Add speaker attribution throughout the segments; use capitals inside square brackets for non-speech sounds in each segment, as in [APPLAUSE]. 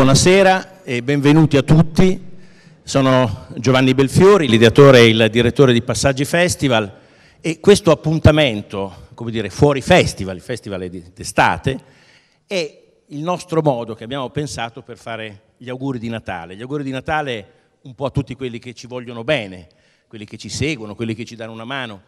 Speaker 1: Buonasera e benvenuti a tutti. Sono Giovanni Belfiori, l'ideatore e il direttore di Passaggi Festival e questo appuntamento, come dire, fuori festival, il festival d'estate, è il nostro modo che abbiamo pensato per fare gli auguri di Natale. Gli auguri di Natale un po' a tutti quelli che ci vogliono bene, quelli che ci seguono, quelli che ci danno una mano.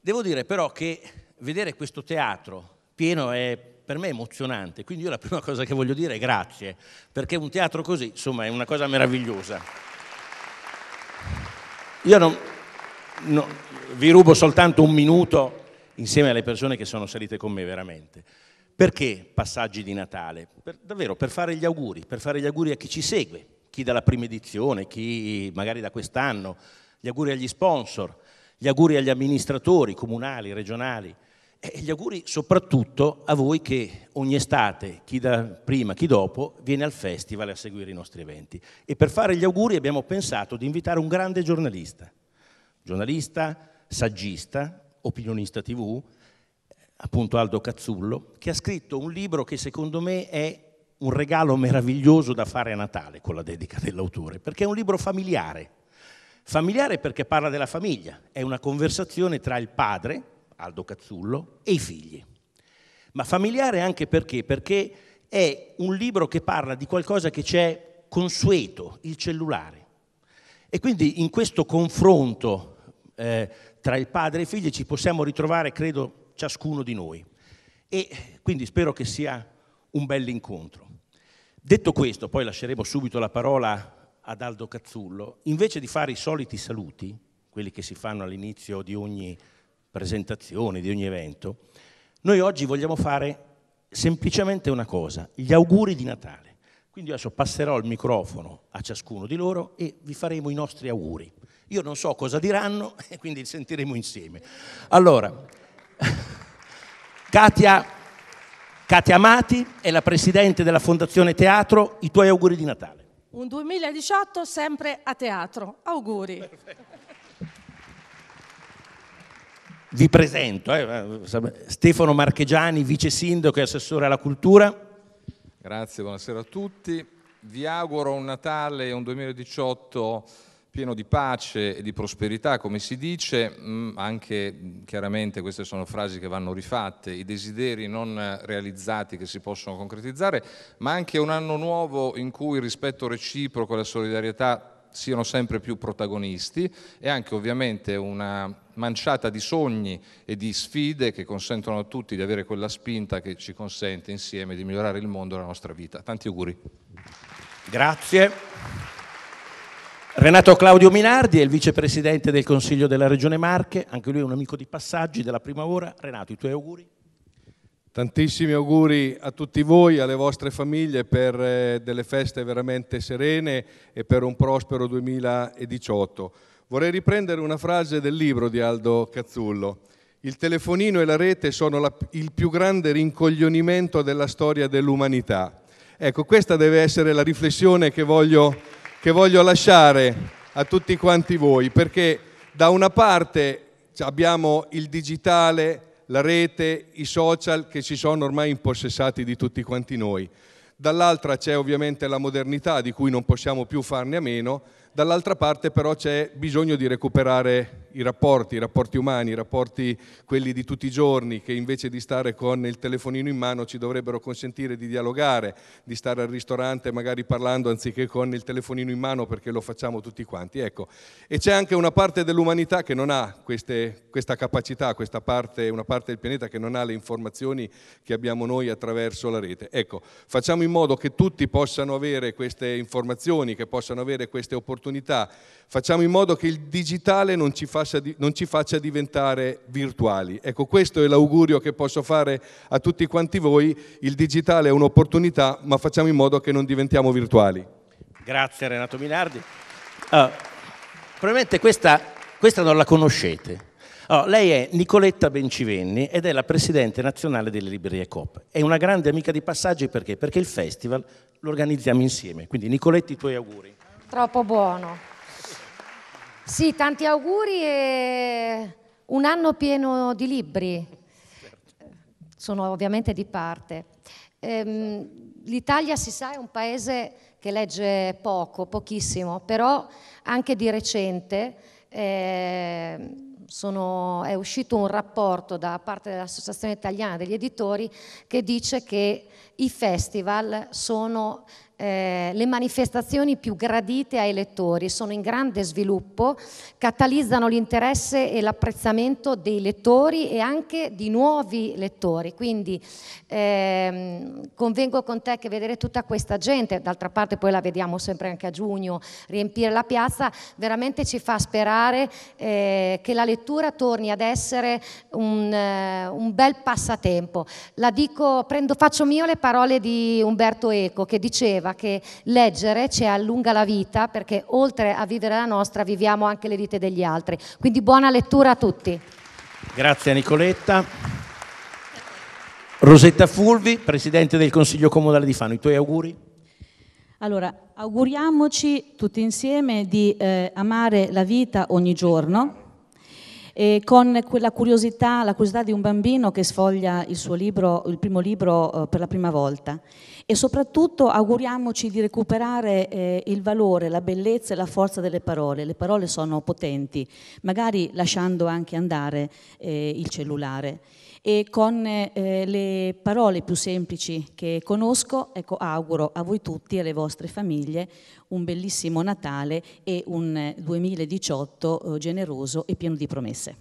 Speaker 1: Devo dire però che vedere questo teatro pieno è per me è emozionante, quindi io la prima cosa che voglio dire è grazie, perché un teatro così, insomma, è una cosa meravigliosa. Io non, no, vi rubo soltanto un minuto insieme alle persone che sono salite con me veramente. Perché passaggi di Natale? Per, davvero, per fare gli auguri, per fare gli auguri a chi ci segue, chi dalla prima edizione, chi magari da quest'anno, gli auguri agli sponsor, gli auguri agli amministratori comunali, regionali, e eh, gli auguri soprattutto a voi che ogni estate, chi da prima, chi dopo, viene al festival a seguire i nostri eventi. E per fare gli auguri abbiamo pensato di invitare un grande giornalista, giornalista, saggista, opinionista TV, eh, appunto Aldo Cazzullo, che ha scritto un libro che secondo me è un regalo meraviglioso da fare a Natale con la dedica dell'autore, perché è un libro familiare. Familiare perché parla della famiglia, è una conversazione tra il padre, Aldo Cazzullo, e i figli. Ma familiare anche perché? Perché è un libro che parla di qualcosa che c'è consueto, il cellulare. E quindi in questo confronto eh, tra il padre e i figli ci possiamo ritrovare, credo, ciascuno di noi. E quindi spero che sia un bell'incontro. Detto questo, poi lasceremo subito la parola ad Aldo Cazzullo, invece di fare i soliti saluti, quelli che si fanno all'inizio di ogni presentazioni, di ogni evento, noi oggi vogliamo fare semplicemente una cosa, gli auguri di Natale. Quindi adesso passerò il microfono a ciascuno di loro e vi faremo i nostri auguri. Io non so cosa diranno [LAUGHS] e quindi li sentiremo insieme. Allora, [LAUGHS] Katia, Katia Amati è la presidente della Fondazione Teatro, i tuoi auguri di Natale.
Speaker 2: Un 2018 sempre a teatro. Auguri. Perfetto
Speaker 1: vi presento eh, Stefano Marchegiani, vice sindaco e assessore alla cultura. Grazie, buonasera a tutti.
Speaker 3: Vi auguro un Natale e un 2018 pieno di pace e di prosperità, come si dice, mm, anche mm, chiaramente queste sono frasi che vanno rifatte, i desideri non realizzati che si possono concretizzare, ma anche un anno nuovo in cui il rispetto reciproco e la solidarietà siano sempre più protagonisti e anche ovviamente una manciata di sogni e di sfide che consentono a tutti di avere quella spinta che ci consente
Speaker 1: insieme di migliorare il mondo e la nostra vita. Tanti auguri. Grazie. Renato Claudio Minardi è il vicepresidente del Consiglio della Regione Marche, anche lui è un amico di passaggi della prima ora. Renato, i tuoi auguri. Tantissimi
Speaker 3: auguri a tutti voi, alle vostre famiglie per eh, delle feste veramente serene e per un prospero 2018. Vorrei riprendere una frase del libro di Aldo Cazzullo. Il telefonino e la rete sono la, il più grande rincoglionimento della storia dell'umanità. Ecco, questa deve essere la riflessione che voglio, che voglio lasciare a tutti quanti voi, perché da una parte abbiamo il digitale, la rete, i social che si sono ormai impossessati di tutti quanti noi. Dall'altra c'è ovviamente la modernità di cui non possiamo più farne a meno, dall'altra parte però c'è bisogno di recuperare i rapporti, i rapporti umani, i rapporti quelli di tutti i giorni che invece di stare con il telefonino in mano ci dovrebbero consentire di dialogare, di stare al ristorante magari parlando anziché con il telefonino in mano perché lo facciamo tutti quanti. Ecco. E c'è anche una parte dell'umanità che non ha queste, questa capacità, questa parte, una parte del pianeta che non ha le informazioni che abbiamo noi attraverso la rete. Ecco, facciamo in modo che tutti possano avere queste informazioni, che possano avere queste opportunità opportunità, facciamo in modo che il digitale non ci, faccia, non ci faccia, diventare virtuali. Ecco, questo è l'augurio che posso fare a tutti quanti voi, il digitale è un'opportunità, ma facciamo in modo che non diventiamo virtuali.
Speaker 1: Grazie Renato Minardi. Uh, probabilmente questa, questa, non la conoscete. Uh, lei è Nicoletta Bencivenni ed è la presidente nazionale delle librerie COP. È una grande amica di passaggi perché? Perché il festival lo organizziamo insieme. Quindi Nicoletti, i tuoi auguri.
Speaker 4: Troppo buono. Sì, tanti auguri e un anno pieno di libri. Sono ovviamente di parte. Ehm, L'Italia, si sa, è un paese che legge poco, pochissimo, però anche di recente eh, sono, è uscito un rapporto da parte dell'Associazione Italiana degli Editori che dice che i festival sono eh, le manifestazioni più gradite ai lettori, sono in grande sviluppo, catalizzano l'interesse e l'apprezzamento dei lettori e anche di nuovi lettori. Quindi ehm, convengo con te che vedere tutta questa gente, d'altra parte poi la vediamo sempre anche a giugno riempire la piazza, veramente ci fa sperare eh, che la lettura torni ad essere un, eh, un bel passatempo. La dico, prendo, faccio mio le parole di Umberto Eco che diceva diceva che leggere ci allunga la vita perché oltre a vivere la nostra viviamo anche le vite degli altri. Quindi buona lettura a tutti.
Speaker 1: Grazie Nicoletta. Rosetta Fulvi, Presidente del Consiglio Comunale di Fano, i tuoi auguri?
Speaker 4: Allora, auguriamoci tutti insieme di eh, amare la vita ogni giorno e con quella curiosità, la curiosità di un bambino che sfoglia il suo libro, il primo libro eh, per la prima volta. E soprattutto auguriamoci di recuperare eh, il valore, la bellezza e la forza delle parole. Le parole sono potenti, magari lasciando anche andare eh, il cellulare e con eh, le parole più semplici che conosco, ecco, auguro a voi tutti e alle vostre famiglie un bellissimo Natale e un 2018 eh, eh, generoso e pieno di promesse.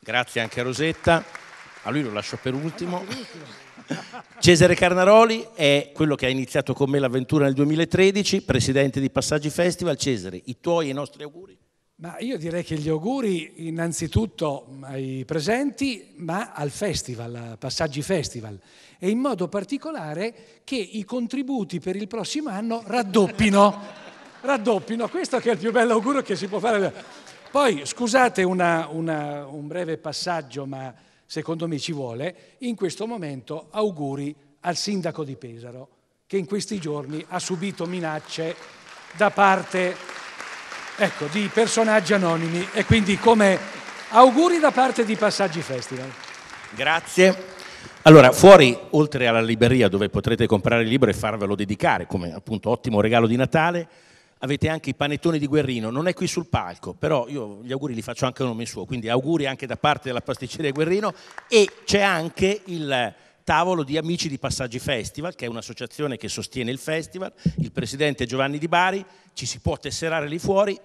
Speaker 1: Grazie anche a Rosetta, a lui lo lascio per ultimo. Cesare Carnaroli è quello che ha iniziato con me l'avventura nel 2013, presidente di Passaggi Festival. Cesare, i tuoi e i nostri auguri. Ma io direi che gli auguri innanzitutto ai presenti, ma al festival, a Passaggi Festival, e in modo particolare che i contributi per il prossimo anno raddoppino. [LAUGHS] raddoppino, questo che è il più bello auguro che si può fare. Poi, scusate una, una, un breve passaggio, ma secondo me ci vuole, in questo momento auguri al sindaco di Pesaro, che in questi giorni ha subito minacce da parte ecco, di personaggi anonimi e quindi come auguri da parte di Passaggi Festival. Grazie. Allora, fuori, oltre alla libreria dove potrete comprare il libro e farvelo dedicare, come appunto ottimo regalo di Natale, avete anche i panettoni di Guerrino, non è qui sul palco, però io gli auguri li faccio anche a nome suo, quindi auguri anche da parte della pasticceria Guerrino e c'è anche il tavolo di Amici di Passaggi Festival, che è un'associazione che sostiene il festival, il presidente Giovanni Di Bari, ci si può tesserare lì fuori,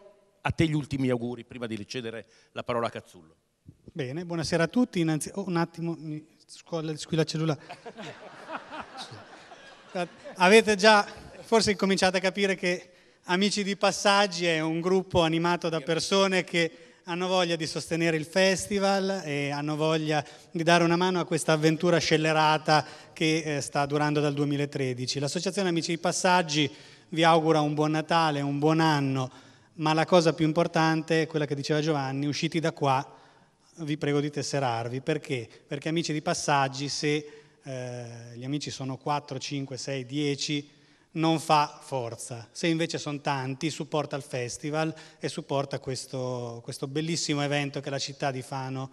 Speaker 1: a te gli ultimi auguri prima di ricevere la parola a Cazzullo.
Speaker 5: Bene, buonasera a tutti, Innanzi... oh, un attimo, mi... squilla qui la cellula. Avete già forse cominciato a capire che Amici di Passaggi è un gruppo animato da persone che hanno voglia di sostenere il festival e hanno voglia di dare una mano a questa avventura scellerata che eh, sta durando dal 2013. L'associazione Amici di Passaggi vi augura un buon Natale, un buon anno, ma la cosa più importante è quella che diceva Giovanni, usciti da qua vi prego di tesserarvi, perché? Perché Amici di Passaggi se eh, gli amici sono 4, 5, 6, 10 non fa forza. Se invece sono tanti, supporta il festival e supporta questo, questo bellissimo evento che la città di Fano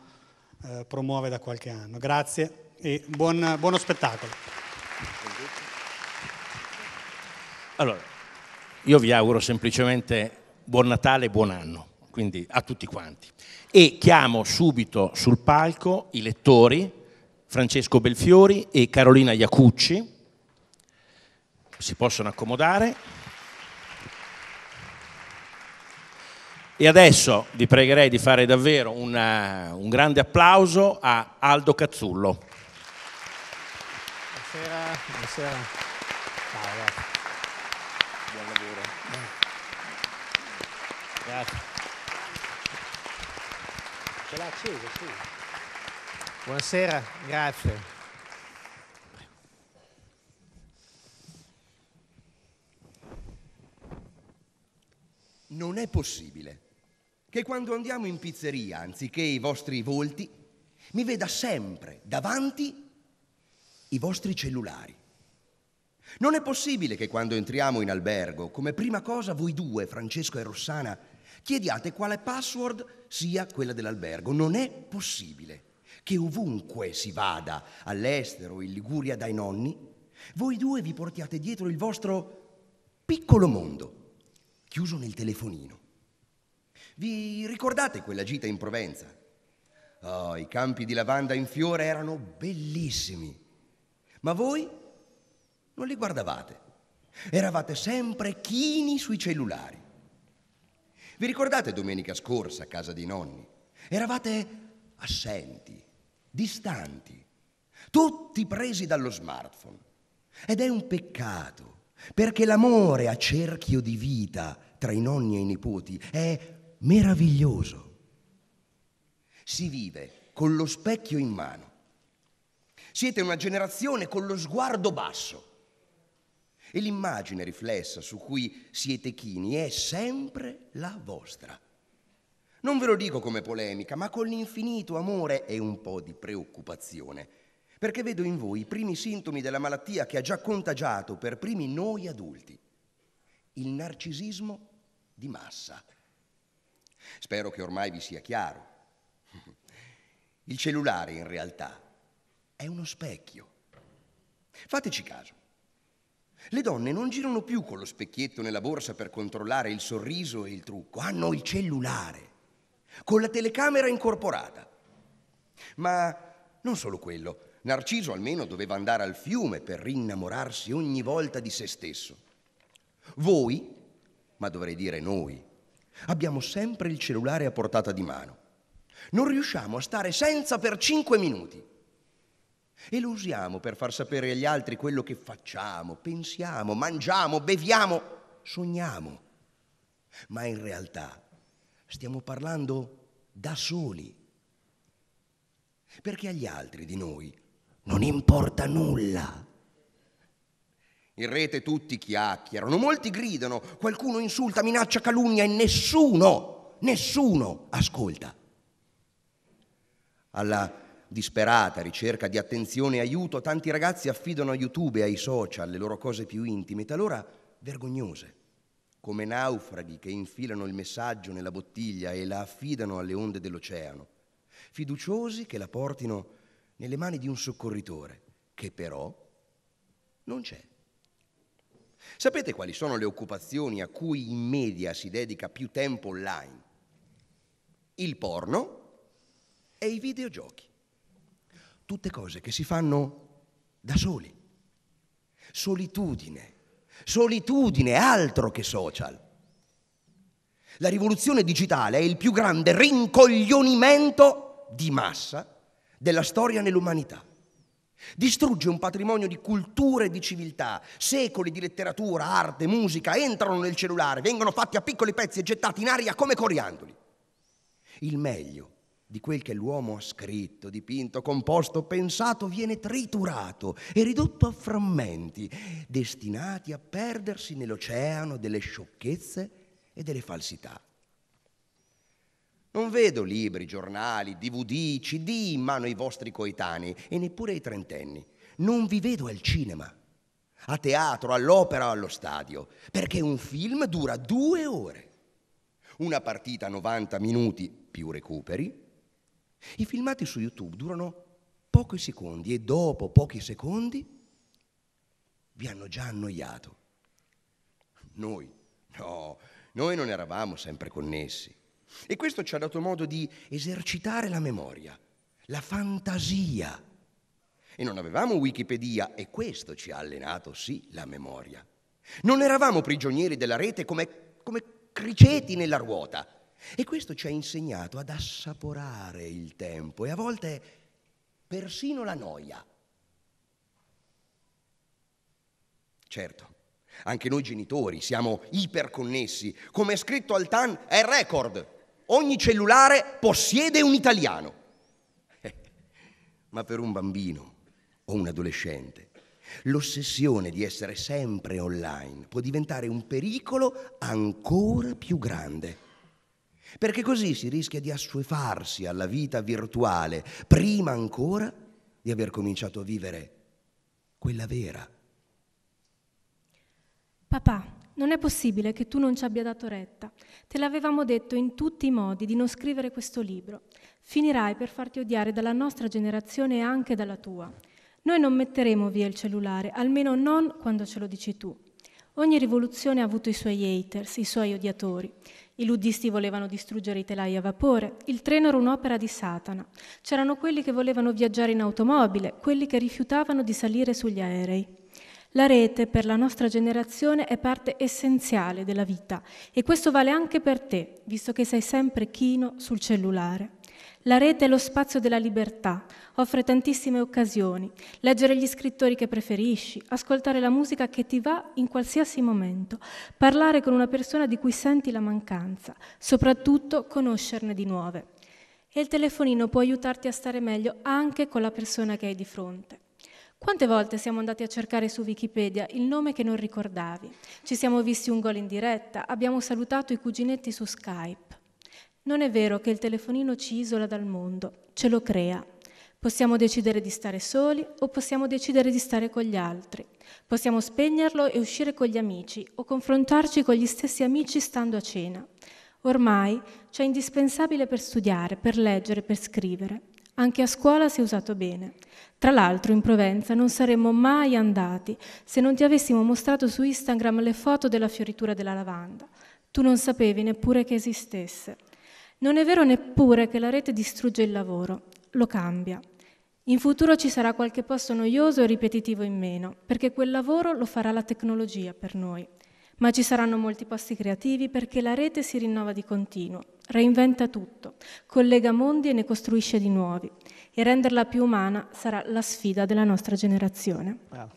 Speaker 5: eh, promuove da qualche anno. Grazie e buon, buono spettacolo.
Speaker 1: Allora, io vi auguro semplicemente buon Natale e buon anno, quindi a tutti quanti. E chiamo subito sul palco i lettori Francesco Belfiori e Carolina Iacucci si possono accomodare. E adesso vi pregherei di fare davvero una, eh, un grande applauso a Aldo Cazzullo.
Speaker 5: Buonasera, buonasera. Ciao, eh.
Speaker 3: Buon lavoro.
Speaker 1: Grazie. Ce l'ha acceso, sì.
Speaker 5: Buonasera, grazie.
Speaker 6: non è possibile che quando andiamo in pizzeria, anziché i vostri volti, mi veda sempre davanti i vostri cellulari. Non è possibile che quando entriamo in albergo, come prima cosa voi due, Francesco e Rossana, chiediate quale password sia quella dell'albergo. Non è possibile che ovunque si vada, all'estero, in Liguria, dai nonni, voi due vi portiate dietro il vostro piccolo mondo chiuso nel telefonino. Vi ricordate quella gita in Provenza? Oh, i campi di lavanda in fiore erano bellissimi, ma voi non li guardavate. Eravate sempre chini sui cellulari. Vi ricordate domenica scorsa a casa dei nonni? Eravate assenti, distanti, tutti presi dallo smartphone. Ed è un peccato perché l'amore a cerchio di vita tra i nonni e i nipoti è meraviglioso. Si vive con lo specchio in mano. Siete una generazione con lo sguardo basso e l'immagine riflessa su cui siete chini è sempre la vostra. Non ve lo dico come polemica, ma con l'infinito amore e un po' di preoccupazione perché vedo in voi i primi sintomi della malattia che ha già contagiato per primi noi adulti, il narcisismo di massa. Spero che ormai vi sia chiaro. [LAUGHS] Il cellulare in realtà è uno specchio. Fateci caso. Le donne non girano più con lo specchietto nella borsa per controllare il sorriso e il trucco, hanno il cellulare, con la telecamera incorporata. Ma non solo quello, Narciso almeno doveva andare al fiume per rinnamorarsi ogni volta di se stesso. Voi, ma dovrei dire noi, abbiamo sempre il cellulare a portata di mano. Non riusciamo a stare senza per cinque minuti. E lo usiamo per far sapere agli altri quello che facciamo, pensiamo, mangiamo, beviamo, sogniamo. Ma in realtà stiamo parlando da soli. Perché agli altri di noi non importa nulla. In rete tutti chiacchierano, molti gridano, qualcuno insulta, minaccia, calunnia e nessuno, nessuno ascolta. Alla disperata ricerca di attenzione e aiuto, tanti ragazzi affidano a YouTube e ai social le loro cose più intime, talora vergognose, come naufraghi che infilano il messaggio nella bottiglia e la affidano alle onde dell'oceano, fiduciosi che la portino a nelle mani di un soccorritore, che però non c'è. Sapete quali sono le occupazioni a cui in media si dedica più tempo online? Il porno e i videogiochi. Tutte cose che si fanno da soli. Solitudine. Solitudine, altro che social. La rivoluzione digitale è il più grande rincoglionimento di massa della storia nell'umanità. Distrugge un patrimonio di cultura e di civiltà. Secoli di letteratura, arte, musica entrano nel cellulare, vengono fatti a piccoli pezzi e gettati in aria come coriandoli. Il meglio di quel che l'uomo ha scritto, dipinto, composto, pensato, viene triturato e ridotto a frammenti, destinati a perdersi nell'oceano delle sciocchezze e delle falsità. Non vedo libri, giornali, DVD, CD in mano ai vostri coetanei e neppure ai trentenni. Non vi vedo al cinema, a teatro, all'opera o allo stadio, perché un film dura due ore. Una partita 90 minuti più recuperi. I filmati su YouTube durano pochi secondi e dopo pochi secondi vi hanno già annoiato. Noi, no, noi non eravamo sempre connessi. E questo ci ha dato modo di esercitare la memoria, la fantasia. E non avevamo Wikipedia e questo ci ha allenato, sì, la memoria. Non eravamo prigionieri della rete come, come criceti nella ruota. E questo ci ha insegnato ad assaporare il tempo e a volte persino la noia. Certo, anche noi genitori siamo iperconnessi. Come è scritto al TAN, è record ogni cellulare possiede un italiano. [LAUGHS] Ma per un bambino o un adolescente, l'ossessione di essere sempre online può diventare un pericolo ancora più grande. Perché così si rischia di assuefarsi alla vita virtuale prima ancora di aver cominciato a vivere quella vera.
Speaker 2: Papà, non è possibile che tu non ci abbia dato retta. Te l'avevamo detto in tutti i modi di non scrivere questo libro. Finirai per farti odiare dalla nostra generazione e anche dalla tua. Noi non metteremo via il cellulare, almeno non quando ce lo dici tu. Ogni rivoluzione ha avuto i suoi haters, i suoi odiatori. I luddisti volevano distruggere i telai a vapore, il treno era un'opera di Satana. C'erano quelli che volevano viaggiare in automobile, quelli che rifiutavano di salire sugli aerei. La rete per la nostra generazione è parte essenziale della vita e questo vale anche per te, visto che sei sempre chino sul cellulare. La rete è lo spazio della libertà, offre tantissime occasioni, leggere gli scrittori che preferisci, ascoltare la musica che ti va in qualsiasi momento, parlare con una persona di cui senti la mancanza, soprattutto conoscerne di nuove. E il telefonino può aiutarti a stare meglio anche con la persona che hai di fronte. Quante volte siamo andati a cercare su Wikipedia il nome che non ricordavi? Ci siamo visti un gol in diretta, abbiamo salutato i cuginetti su Skype. Non è vero che il telefonino ci isola dal mondo, ce lo crea. Possiamo decidere di stare soli o possiamo decidere di stare con gli altri. Possiamo spegnerlo e uscire con gli amici o confrontarci con gli stessi amici stando a cena. Ormai c'è indispensabile per studiare, per leggere, per scrivere. Anche a scuola si è usato bene. Tra l'altro in Provenza non saremmo mai andati se non ti avessimo mostrato su Instagram le foto della fioritura della lavanda. Tu non sapevi neppure che esistesse. Non è vero neppure che la rete distrugge il lavoro, lo cambia. In futuro ci sarà qualche posto noioso e ripetitivo in meno, perché quel lavoro lo farà la tecnologia per noi. Ma ci saranno molti posti creativi perché la rete si rinnova di continuo reinventa tutto, collega mondi e ne costruisce di nuovi e renderla più umana sarà la sfida della nostra generazione. Bravo.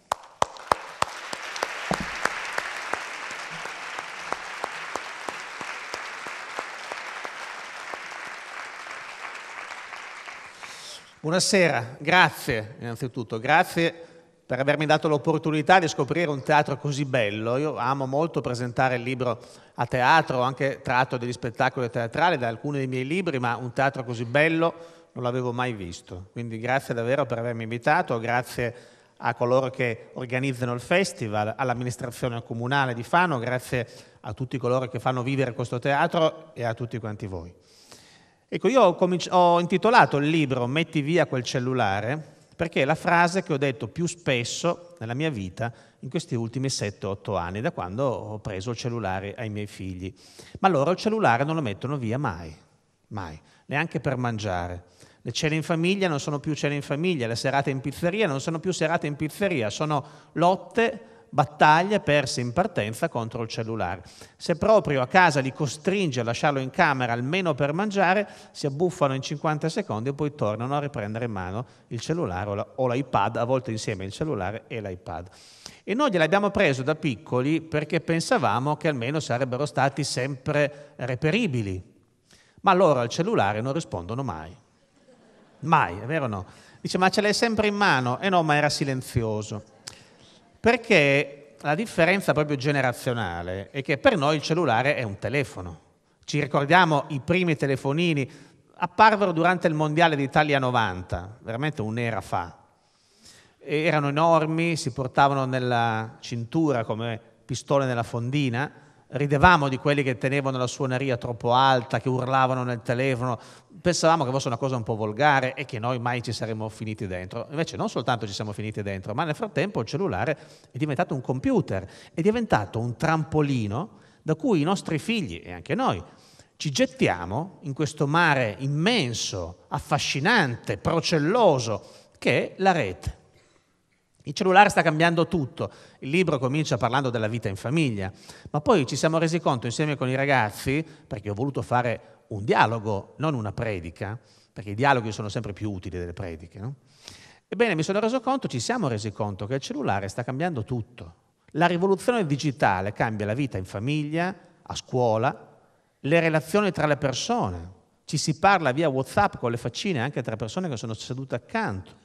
Speaker 5: Buonasera, grazie innanzitutto, grazie per avermi dato l'opportunità di scoprire un teatro così bello. Io amo molto presentare il libro a teatro, ho anche tratto degli spettacoli teatrali da alcuni dei miei libri, ma un teatro così bello non l'avevo mai visto. Quindi grazie davvero per avermi invitato, grazie a coloro che organizzano il festival, all'amministrazione comunale di Fano, grazie a tutti coloro che fanno vivere questo teatro e a tutti quanti voi. Ecco, io ho, ho intitolato il libro Metti via quel cellulare perché è la frase che ho detto più spesso nella mia vita in questi ultimi 7-8 anni, da quando ho preso il cellulare ai miei figli. Ma loro il cellulare non lo mettono via mai, mai, neanche per mangiare. Le cene in famiglia non sono più cene in famiglia, le serate in pizzeria non sono più serate in pizzeria, sono lotte battaglie perse in partenza contro il cellulare. Se proprio a casa li costringe a lasciarlo in camera almeno per mangiare, si abbuffano in 50 secondi e poi tornano a riprendere in mano il cellulare o l'iPad, a volte insieme il cellulare e l'iPad. E noi gliel'abbiamo preso da piccoli perché pensavamo che almeno sarebbero stati sempre reperibili. Ma loro al cellulare non rispondono mai. Mai, è vero o no? Dice, ma ce l'hai sempre in mano? E no, ma era silenzioso. Perché la differenza proprio generazionale è che per noi il cellulare è un telefono. Ci ricordiamo i primi telefonini, apparvero durante il Mondiale d'Italia 90, veramente un'era fa. E erano enormi, si portavano nella cintura come pistole nella fondina, ridevamo di quelli che tenevano la suoneria troppo alta, che urlavano nel telefono, pensavamo che fosse una cosa un po' volgare e che noi mai ci saremmo finiti dentro. Invece non soltanto ci siamo finiti dentro, ma nel frattempo il cellulare è diventato un computer, è diventato un trampolino da cui i nostri figli e anche noi ci gettiamo in questo mare immenso, affascinante, procelloso che è la rete. Il cellulare sta cambiando tutto, il libro comincia parlando della vita in famiglia, ma poi ci siamo resi conto insieme con i ragazzi, perché ho voluto fare un dialogo, non una predica, perché i dialoghi sono sempre più utili delle prediche. No? Ebbene, mi sono reso conto, ci siamo resi conto che il cellulare sta cambiando tutto. La rivoluzione digitale cambia la vita in famiglia, a scuola, le relazioni tra le persone. Ci si parla via WhatsApp con le faccine anche tra persone che sono sedute accanto.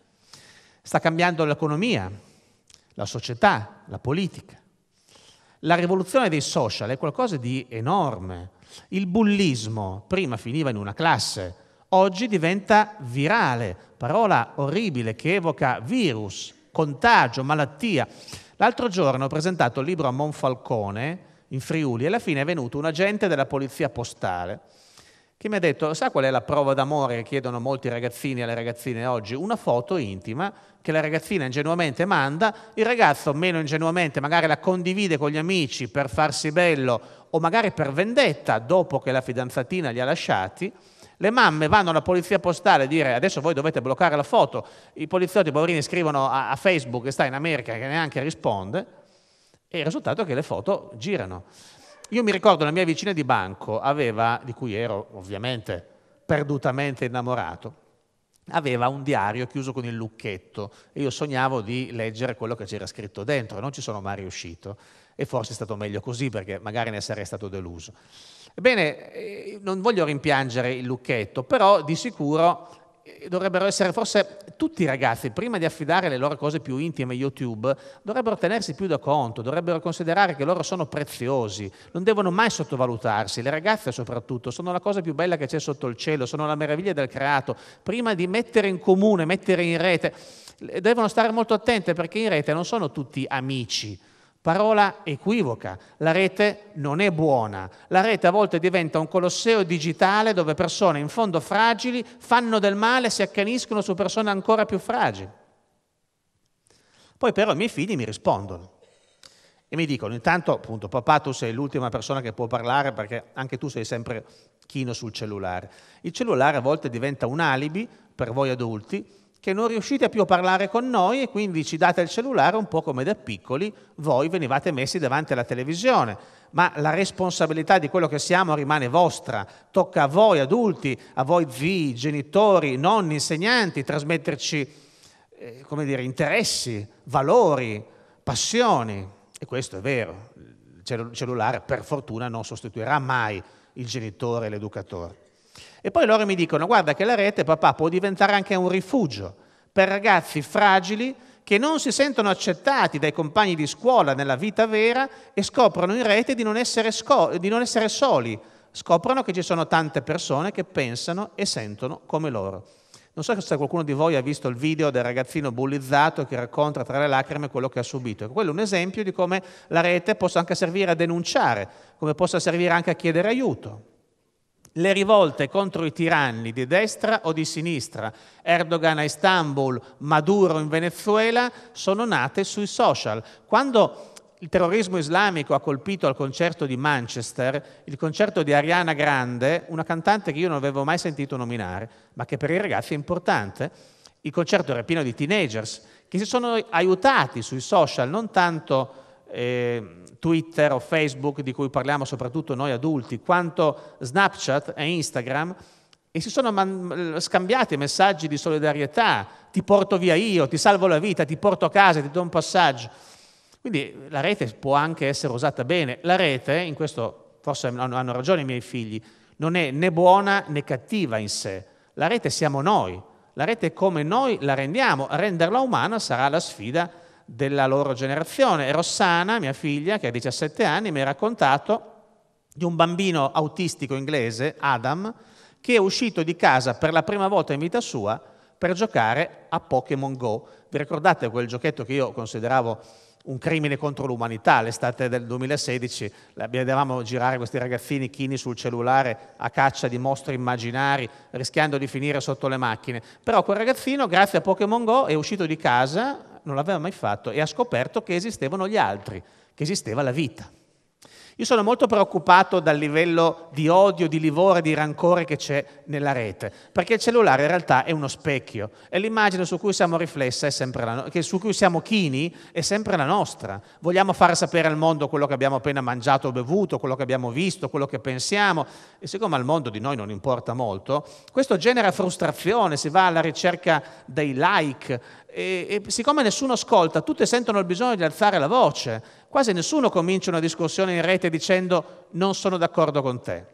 Speaker 5: Sta cambiando l'economia, la società, la politica. La rivoluzione dei social è qualcosa di enorme. Il bullismo prima finiva in una classe, oggi diventa virale, parola orribile che evoca virus, contagio, malattia. L'altro giorno ho presentato il libro a Monfalcone, in Friuli, e alla fine è venuto un agente della polizia postale che mi ha detto, sa qual è la prova d'amore che chiedono molti ragazzini alle ragazzine oggi? Una foto intima che la ragazzina ingenuamente manda, il ragazzo meno ingenuamente magari la condivide con gli amici per farsi bello o magari per vendetta dopo che la fidanzatina li ha lasciati. Le mamme vanno alla polizia postale a dire adesso voi dovete bloccare la foto, i poliziotti poverini scrivono a, a Facebook che sta in America che neanche risponde e il risultato è che le foto girano. Io mi ricordo la mia vicina di banco aveva, di cui ero ovviamente perdutamente innamorato, aveva un diario chiuso con il lucchetto e io sognavo di leggere quello che c'era scritto dentro, non ci sono mai riuscito e forse è stato meglio così perché magari ne sarei stato deluso. Ebbene, eh, non voglio rimpiangere il lucchetto, però di sicuro dovrebbero essere forse tutti i ragazzi, prima di affidare le loro cose più intime a YouTube, dovrebbero tenersi più da conto, dovrebbero considerare che loro sono preziosi, non devono mai sottovalutarsi, le ragazze soprattutto sono la cosa più bella che c'è sotto il cielo, sono la meraviglia del creato, prima di mettere in comune, mettere in rete, devono stare molto attente perché in rete non sono tutti amici Parola equivoca, la rete non è buona, la rete a volte diventa un colosseo digitale dove persone in fondo fragili fanno del male, e si accaniscono su persone ancora più fragili. Poi però i miei figli mi rispondono e mi dicono intanto appunto papà tu sei l'ultima persona che può parlare perché anche tu sei sempre chino sul cellulare. Il cellulare a volte diventa un alibi per voi adulti che non riuscite più a parlare con noi e quindi ci date il cellulare un po' come da piccoli voi venivate messi davanti alla televisione. Ma la responsabilità di quello che siamo rimane vostra, tocca a voi adulti, a voi zii, genitori, nonni, insegnanti, trasmetterci eh, come dire, interessi, valori, passioni. E questo è vero, il cellulare per fortuna non sostituirà mai il genitore l'educatore. E poi loro mi dicono, guarda che la rete, papà, può diventare anche un rifugio per ragazzi fragili che non si sentono accettati dai compagni di scuola nella vita vera e scoprono in rete di non essere, sco- di non essere soli, scoprono che ci sono tante persone che pensano e sentono come loro. Non so se qualcuno di voi ha visto il video del ragazzino bullizzato che racconta tra le lacrime quello che ha subito. Ecco, quello è un esempio di come la rete possa anche servire a denunciare, come possa servire anche a chiedere aiuto le rivolte contro i tiranni di destra o di sinistra, Erdogan a Istanbul, Maduro in Venezuela, sono nate sui social. Quando il terrorismo islamico ha colpito al concerto di Manchester, il concerto di Ariana Grande, una cantante che io non avevo mai sentito nominare, ma che per i ragazzi è importante, il concerto era pieno di teenagers che si sono aiutati sui social, non tanto eh, Twitter o Facebook di cui parliamo soprattutto noi adulti, quanto Snapchat e Instagram, e si sono man- scambiati messaggi di solidarietà, ti porto via io, ti salvo la vita, ti porto a casa, ti do un passaggio. Quindi la rete può anche essere usata bene. La rete, in questo forse hanno ragione i miei figli, non è né buona né cattiva in sé. La rete siamo noi, la rete è come noi la rendiamo, renderla umana sarà la sfida della loro generazione. Rossana, mia figlia, che ha 17 anni, mi ha raccontato di un bambino autistico inglese, Adam, che è uscito di casa per la prima volta in vita sua per giocare a Pokémon Go. Vi ricordate quel giochetto che io consideravo un crimine contro l'umanità l'estate del 2016? Vedevamo girare questi ragazzini chini sul cellulare a caccia di mostri immaginari, rischiando di finire sotto le macchine. Però quel ragazzino, grazie a Pokémon Go, è uscito di casa non l'aveva mai fatto e ha scoperto che esistevano gli altri, che esisteva la vita. Io sono molto preoccupato dal livello di odio, di livore, di rancore che c'è nella rete, perché il cellulare in realtà è uno specchio e l'immagine su cui siamo riflessa è sempre la no- su cui siamo chini è sempre la nostra. Vogliamo far sapere al mondo quello che abbiamo appena mangiato o bevuto, quello che abbiamo visto, quello che pensiamo e siccome al mondo di noi non importa molto, questo genera frustrazione, si va alla ricerca dei like e, e siccome nessuno ascolta, tutti sentono il bisogno di alzare la voce, Quasi nessuno comincia una discussione in rete dicendo non sono d'accordo con te.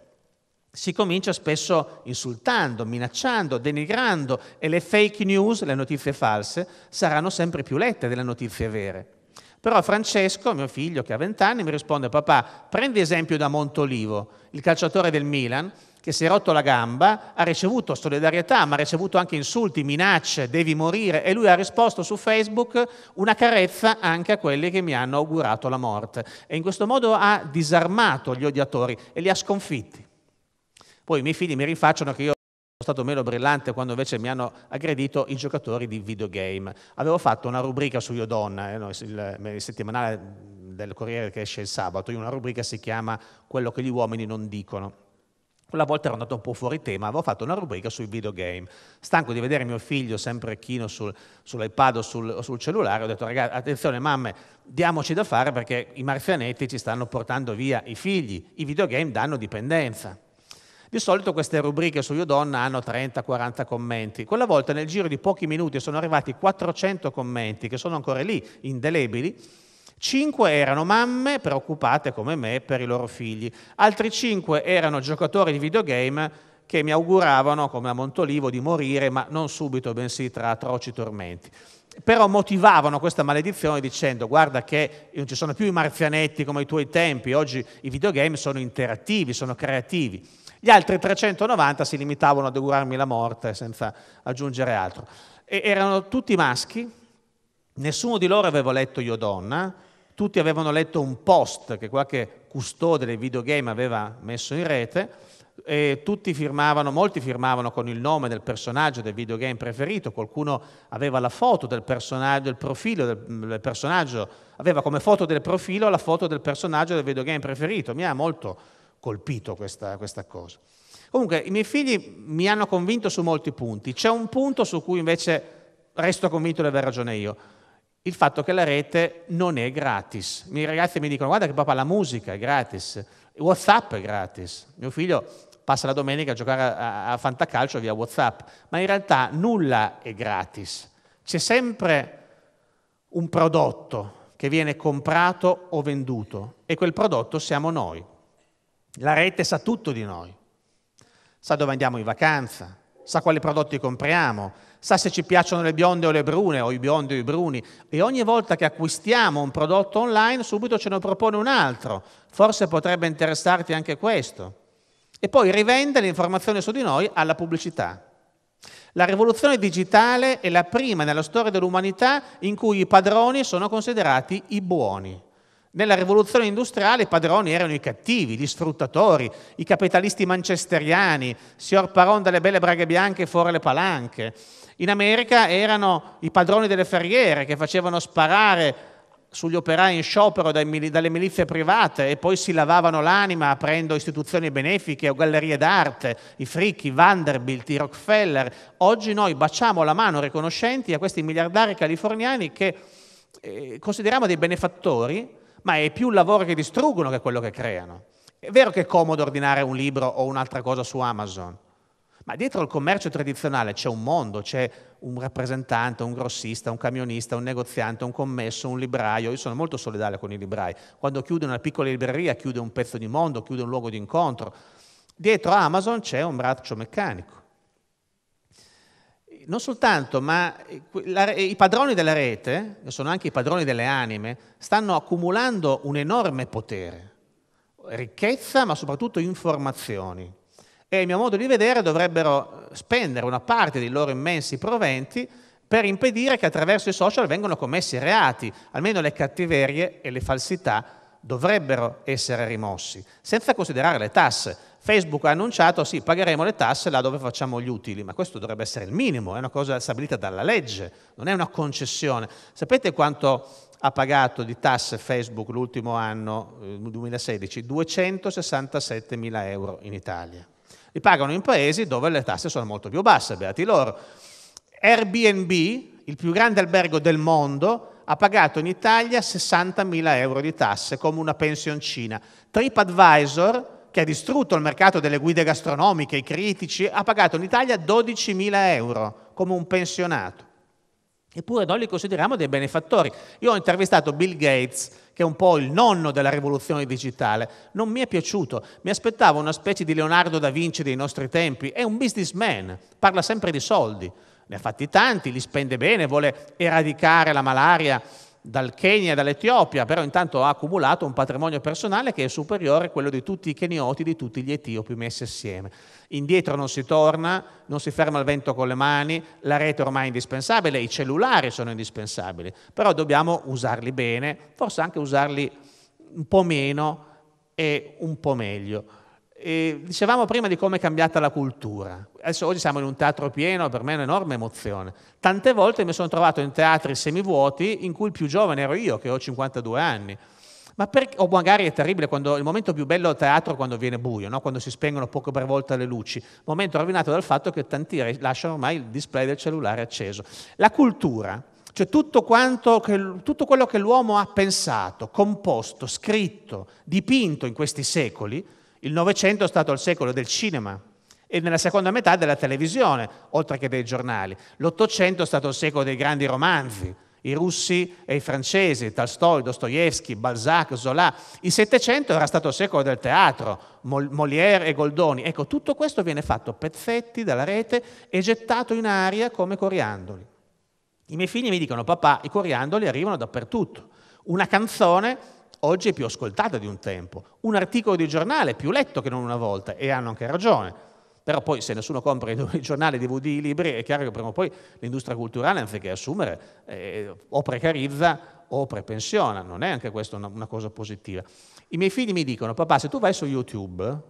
Speaker 5: Si comincia spesso insultando, minacciando, denigrando e le fake news, le notizie false, saranno sempre più lette delle notizie vere. Però Francesco, mio figlio che ha vent'anni, mi risponde, papà, prendi esempio da Montolivo, il calciatore del Milan, che si è rotto la gamba, ha ricevuto solidarietà, ma ha ricevuto anche insulti, minacce, devi morire, e lui ha risposto su Facebook una carezza anche a quelli che mi hanno augurato la morte. E in questo modo ha disarmato gli odiatori e li ha sconfitti. Poi i miei figli mi rifacciano che io sono stato meno brillante quando invece mi hanno aggredito i giocatori di videogame. Avevo fatto una rubrica su Io Donna, eh, no, il, il settimanale del Corriere che esce il sabato, in una rubrica si chiama Quello che gli uomini non dicono. Quella volta ero andato un po' fuori tema, avevo fatto una rubrica sui videogame. Stanco di vedere mio figlio sempre chino sul, sull'iPad o sul, sul, cellulare, ho detto ragazzi, attenzione mamme, diamoci da fare perché i marzianetti ci stanno portando via i figli, i videogame danno dipendenza. Di solito queste rubriche su Io Donna hanno 30-40 commenti. Quella volta nel giro di pochi minuti sono arrivati 400 commenti che sono ancora lì, indelebili, Cinque erano mamme preoccupate come me per i loro figli, altri cinque erano giocatori di videogame che mi auguravano, come a Montolivo, di morire, ma non subito, bensì tra atroci tormenti. Però motivavano questa maledizione dicendo guarda che non ci sono più i marzianetti come ai tuoi tempi, oggi i videogame sono interattivi, sono creativi. Gli altri 390 si limitavano ad augurarmi la morte senza aggiungere altro. E erano tutti maschi, nessuno di loro aveva letto Io Donna, tutti avevano letto un post che qualche custode dei videogame aveva messo in rete e tutti firmavano, molti firmavano con il nome del personaggio del videogame preferito, qualcuno aveva la foto del personaggio, il profilo del, mm, del personaggio, aveva come foto del profilo la foto del personaggio del videogame preferito, mi ha molto colpito questa, questa cosa. Comunque i miei figli mi hanno convinto su molti punti, c'è un punto su cui invece resto convinto di aver ragione io il fatto che la rete non è gratis. I ragazzi mi dicono guarda che papà la musica è gratis, Whatsapp è gratis. Mio figlio passa la domenica a giocare a, a fantacalcio via Whatsapp, ma in realtà nulla è gratis. C'è sempre un prodotto che viene comprato o venduto e quel prodotto siamo noi. La rete sa tutto di noi, sa dove andiamo in vacanza, sa quali prodotti compriamo, sa se ci piacciono le bionde o le brune, o i biondi o i bruni, e ogni volta che acquistiamo un prodotto online subito ce ne propone un altro, forse potrebbe interessarti anche questo. E poi rivende l'informazione su di noi alla pubblicità. La rivoluzione digitale è la prima nella storia dell'umanità in cui i padroni sono considerati i buoni. Nella rivoluzione industriale i padroni erano i cattivi, gli sfruttatori, i capitalisti manchesteriani, si Paron dalle belle braghe bianche fuori le palanche. In America erano i padroni delle ferriere che facevano sparare sugli operai in sciopero dalle milizie private e poi si lavavano l'anima aprendo istituzioni benefiche o gallerie d'arte, i fricchi, i Vanderbilt, i Rockefeller. Oggi noi baciamo la mano riconoscenti a questi miliardari californiani che eh, consideriamo dei benefattori, ma è più il lavoro che distruggono che quello che creano. È vero che è comodo ordinare un libro o un'altra cosa su Amazon, ma dietro al commercio tradizionale c'è un mondo, c'è un rappresentante, un grossista, un camionista, un negoziante, un commesso, un libraio. Io sono molto solidale con i librai. Quando chiude una piccola libreria, chiude un pezzo di mondo, chiude un luogo di incontro. Dietro Amazon c'è un braccio meccanico. Non soltanto, ma eh, i padroni della rete, che sono anche i padroni delle anime, stanno accumulando un enorme potere, ricchezza, ma soprattutto informazioni e a mio modo di vedere dovrebbero spendere una parte dei loro immensi proventi per impedire che attraverso i social vengano commessi reati, almeno le cattiverie e le falsità dovrebbero essere rimossi, senza considerare le tasse. Facebook ha annunciato, sì, pagheremo le tasse là dove facciamo gli utili, ma questo dovrebbe essere il minimo, è una cosa stabilita dalla legge, non è una concessione. Sapete quanto ha pagato di tasse Facebook l'ultimo anno, 2016? 267 mila euro in Italia. Li pagano in paesi dove le tasse sono molto più basse, beati loro. Airbnb, il più grande albergo del mondo, ha pagato in Italia 60.000 euro di tasse come una pensioncina. TripAdvisor, che ha distrutto il mercato delle guide gastronomiche, i critici, ha pagato in Italia 12.000 euro come un pensionato. Eppure noi li consideriamo dei benefattori. Io ho intervistato Bill Gates, che è un po' il nonno della rivoluzione digitale. Non mi è piaciuto. Mi aspettavo una specie di Leonardo da Vinci dei nostri tempi. È un businessman, parla sempre di soldi. Ne ha fatti tanti, li spende bene, vuole eradicare la malaria dal Kenya, dall'Etiopia, però intanto ha accumulato un patrimonio personale che è superiore a quello di tutti i kenioti, di tutti gli etiopi messi assieme. Indietro non si torna, non si ferma il vento con le mani, la rete ormai è indispensabile, i cellulari sono indispensabili, però dobbiamo usarli bene, forse anche usarli un po' meno e un po' meglio. E dicevamo prima di come è cambiata la cultura. Adesso oggi siamo in un teatro pieno, per me è un'enorme emozione. Tante volte mi sono trovato in teatri semivuoti in cui il più giovane ero io, che ho 52 anni. Ma per, o magari è terribile quando, il momento più bello del teatro è quando viene buio, no? quando si spengono poco per volta le luci, momento rovinato dal fatto che tanti lasciano ormai il display del cellulare acceso. La cultura, cioè tutto, che, tutto quello che l'uomo ha pensato, composto, scritto, dipinto in questi secoli, il Novecento è stato il secolo del cinema, e nella seconda metà della televisione, oltre che dei giornali. L'Ottocento è stato il secolo dei grandi romanzi, i russi e i francesi, Tolstoi, Dostoevsky, Balzac, Zola. Il Settecento era stato il secolo del teatro, Molière e Goldoni. Ecco, tutto questo viene fatto pezzetti dalla rete e gettato in aria come coriandoli. I miei figli mi dicono, papà, i coriandoli arrivano dappertutto. Una canzone oggi è più ascoltata di un tempo, un articolo di giornale è più letto che non una volta, e hanno anche ragione. Però poi se nessuno compra i [LAUGHS] giornali, DVD, i libri, è chiaro che prima o poi l'industria culturale, anziché assumere, eh, o precarizza o prepensiona, non è anche questa una, una cosa positiva. I miei figli mi dicono, papà, se tu vai su YouTube,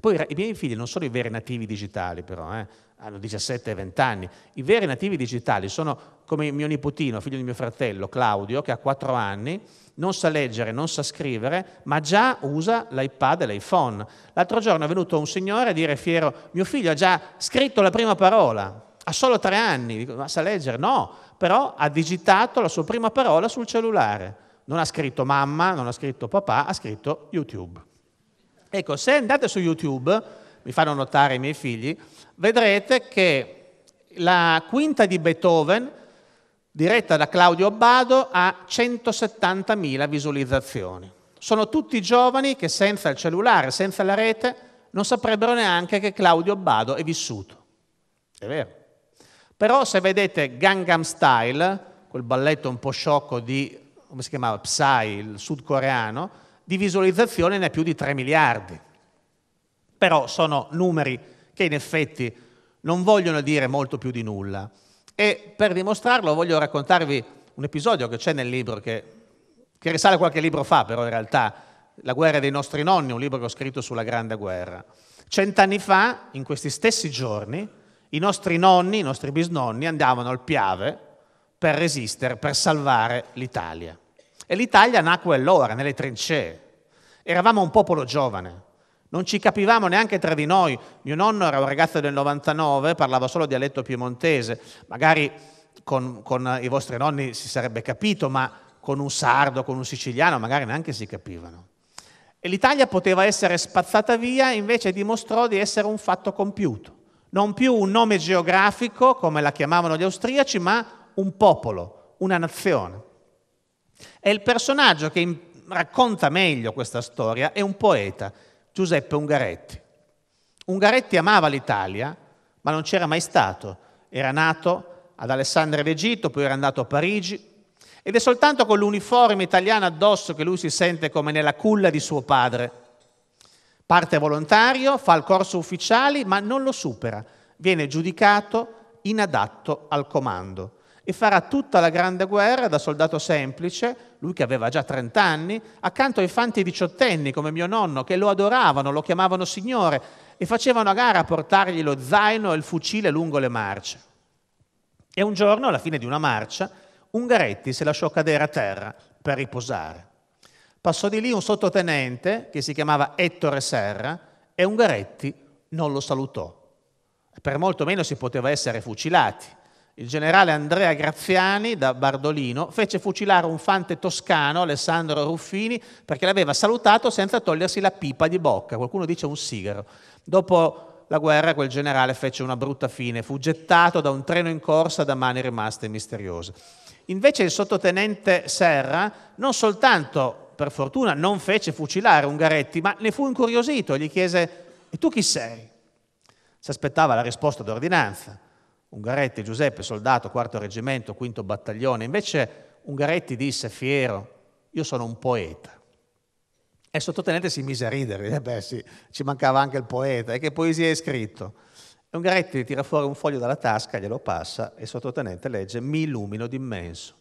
Speaker 5: poi i miei figli non sono i veri nativi digitali però, eh? hanno 17 20 anni. I veri nativi digitali sono come mio nipotino, figlio di mio fratello Claudio, che ha 4 anni, non sa leggere, non sa scrivere, ma già usa l'iPad e l'iPhone. L'altro giorno è venuto un signore a dire fiero, mio figlio ha già scritto la prima parola, ha solo 3 anni, Dico, ma sa leggere? No, però ha digitato la sua prima parola sul cellulare. Non ha scritto mamma, non ha scritto papà, ha scritto YouTube. Ecco, se andate su YouTube, mi fanno notare i miei figli, vedrete che la quinta di Beethoven, diretta da Claudio Abbado, ha 170.000 visualizzazioni. Sono tutti giovani che senza il cellulare, senza la rete, non saprebbero neanche che Claudio Abbado è vissuto. È vero. Però se vedete Gangnam Style, quel balletto un po' sciocco di, come si chiamava, Psy, il sudcoreano, di visualizzazione ne ha più di 3 miliardi. Però sono numeri che in effetti non vogliono dire molto più di nulla. E per dimostrarlo voglio raccontarvi un episodio che c'è nel libro, che, che risale a qualche libro fa però in realtà, La guerra dei nostri nonni, un libro che ho scritto sulla Grande Guerra. Cent'anni fa, in questi stessi giorni, i nostri nonni, i nostri bisnonni andavano al Piave per resistere, per salvare l'Italia. E l'Italia nacque allora, nelle trincee. Eravamo un popolo giovane, non ci capivamo neanche tra di noi. Mio nonno era un ragazzo del 99, parlava solo dialetto piemontese. Magari con, con, i vostri nonni si sarebbe capito, ma con un sardo, con un siciliano, magari neanche si capivano. E l'Italia poteva essere spazzata via, invece dimostrò di essere un fatto compiuto. Non più un nome geografico, come la chiamavano gli austriaci, ma un popolo, una nazione. E il personaggio che racconta meglio questa storia è un poeta, Giuseppe Ungaretti. Ungaretti amava l'Italia, ma non c'era mai stato. Era nato ad Alessandria d'Egitto, poi era andato a Parigi, ed è soltanto con l'uniforme italiano addosso che lui si sente come nella culla di suo padre. Parte volontario, fa il corso ufficiali, ma non lo supera. Viene giudicato inadatto al comando e farà tutta la grande guerra da soldato semplice, lui che aveva già 30 anni, accanto ai fanti diciottenni come mio nonno, che lo adoravano, lo chiamavano signore e facevano a gara a portargli lo zaino e il fucile lungo le marce. E un giorno, alla fine di una marcia, Ungaretti si lasciò cadere a terra per riposare. Passò di lì un sottotenente che si chiamava Ettore Serra e Ungaretti non lo salutò. Per molto meno si poteva essere fucilati il generale Andrea Graziani da Bardolino fece fucilare un fante toscano, Alessandro Ruffini, perché l'aveva salutato senza togliersi la pipa di bocca, qualcuno dice un sigaro. Dopo la guerra quel generale fece una brutta fine, fu gettato da un treno in corsa da mani rimaste misteriose. Invece il sottotenente Serra non soltanto, per fortuna, non fece fucilare Ungaretti, ma ne fu incuriosito e gli chiese «E tu chi sei?» Si aspettava la risposta d'ordinanza. Ungaretti Giuseppe, soldato, quarto reggimento, quinto battaglione. Invece Ungaretti disse fiero, io sono un poeta. E il sottotenente si mise a ridere, eh beh sì, ci mancava anche il poeta, e che poesia hai scritto? E Ungaretti tira fuori un foglio dalla tasca, glielo passa e il sottotenente legge Mi illumino d'immenso.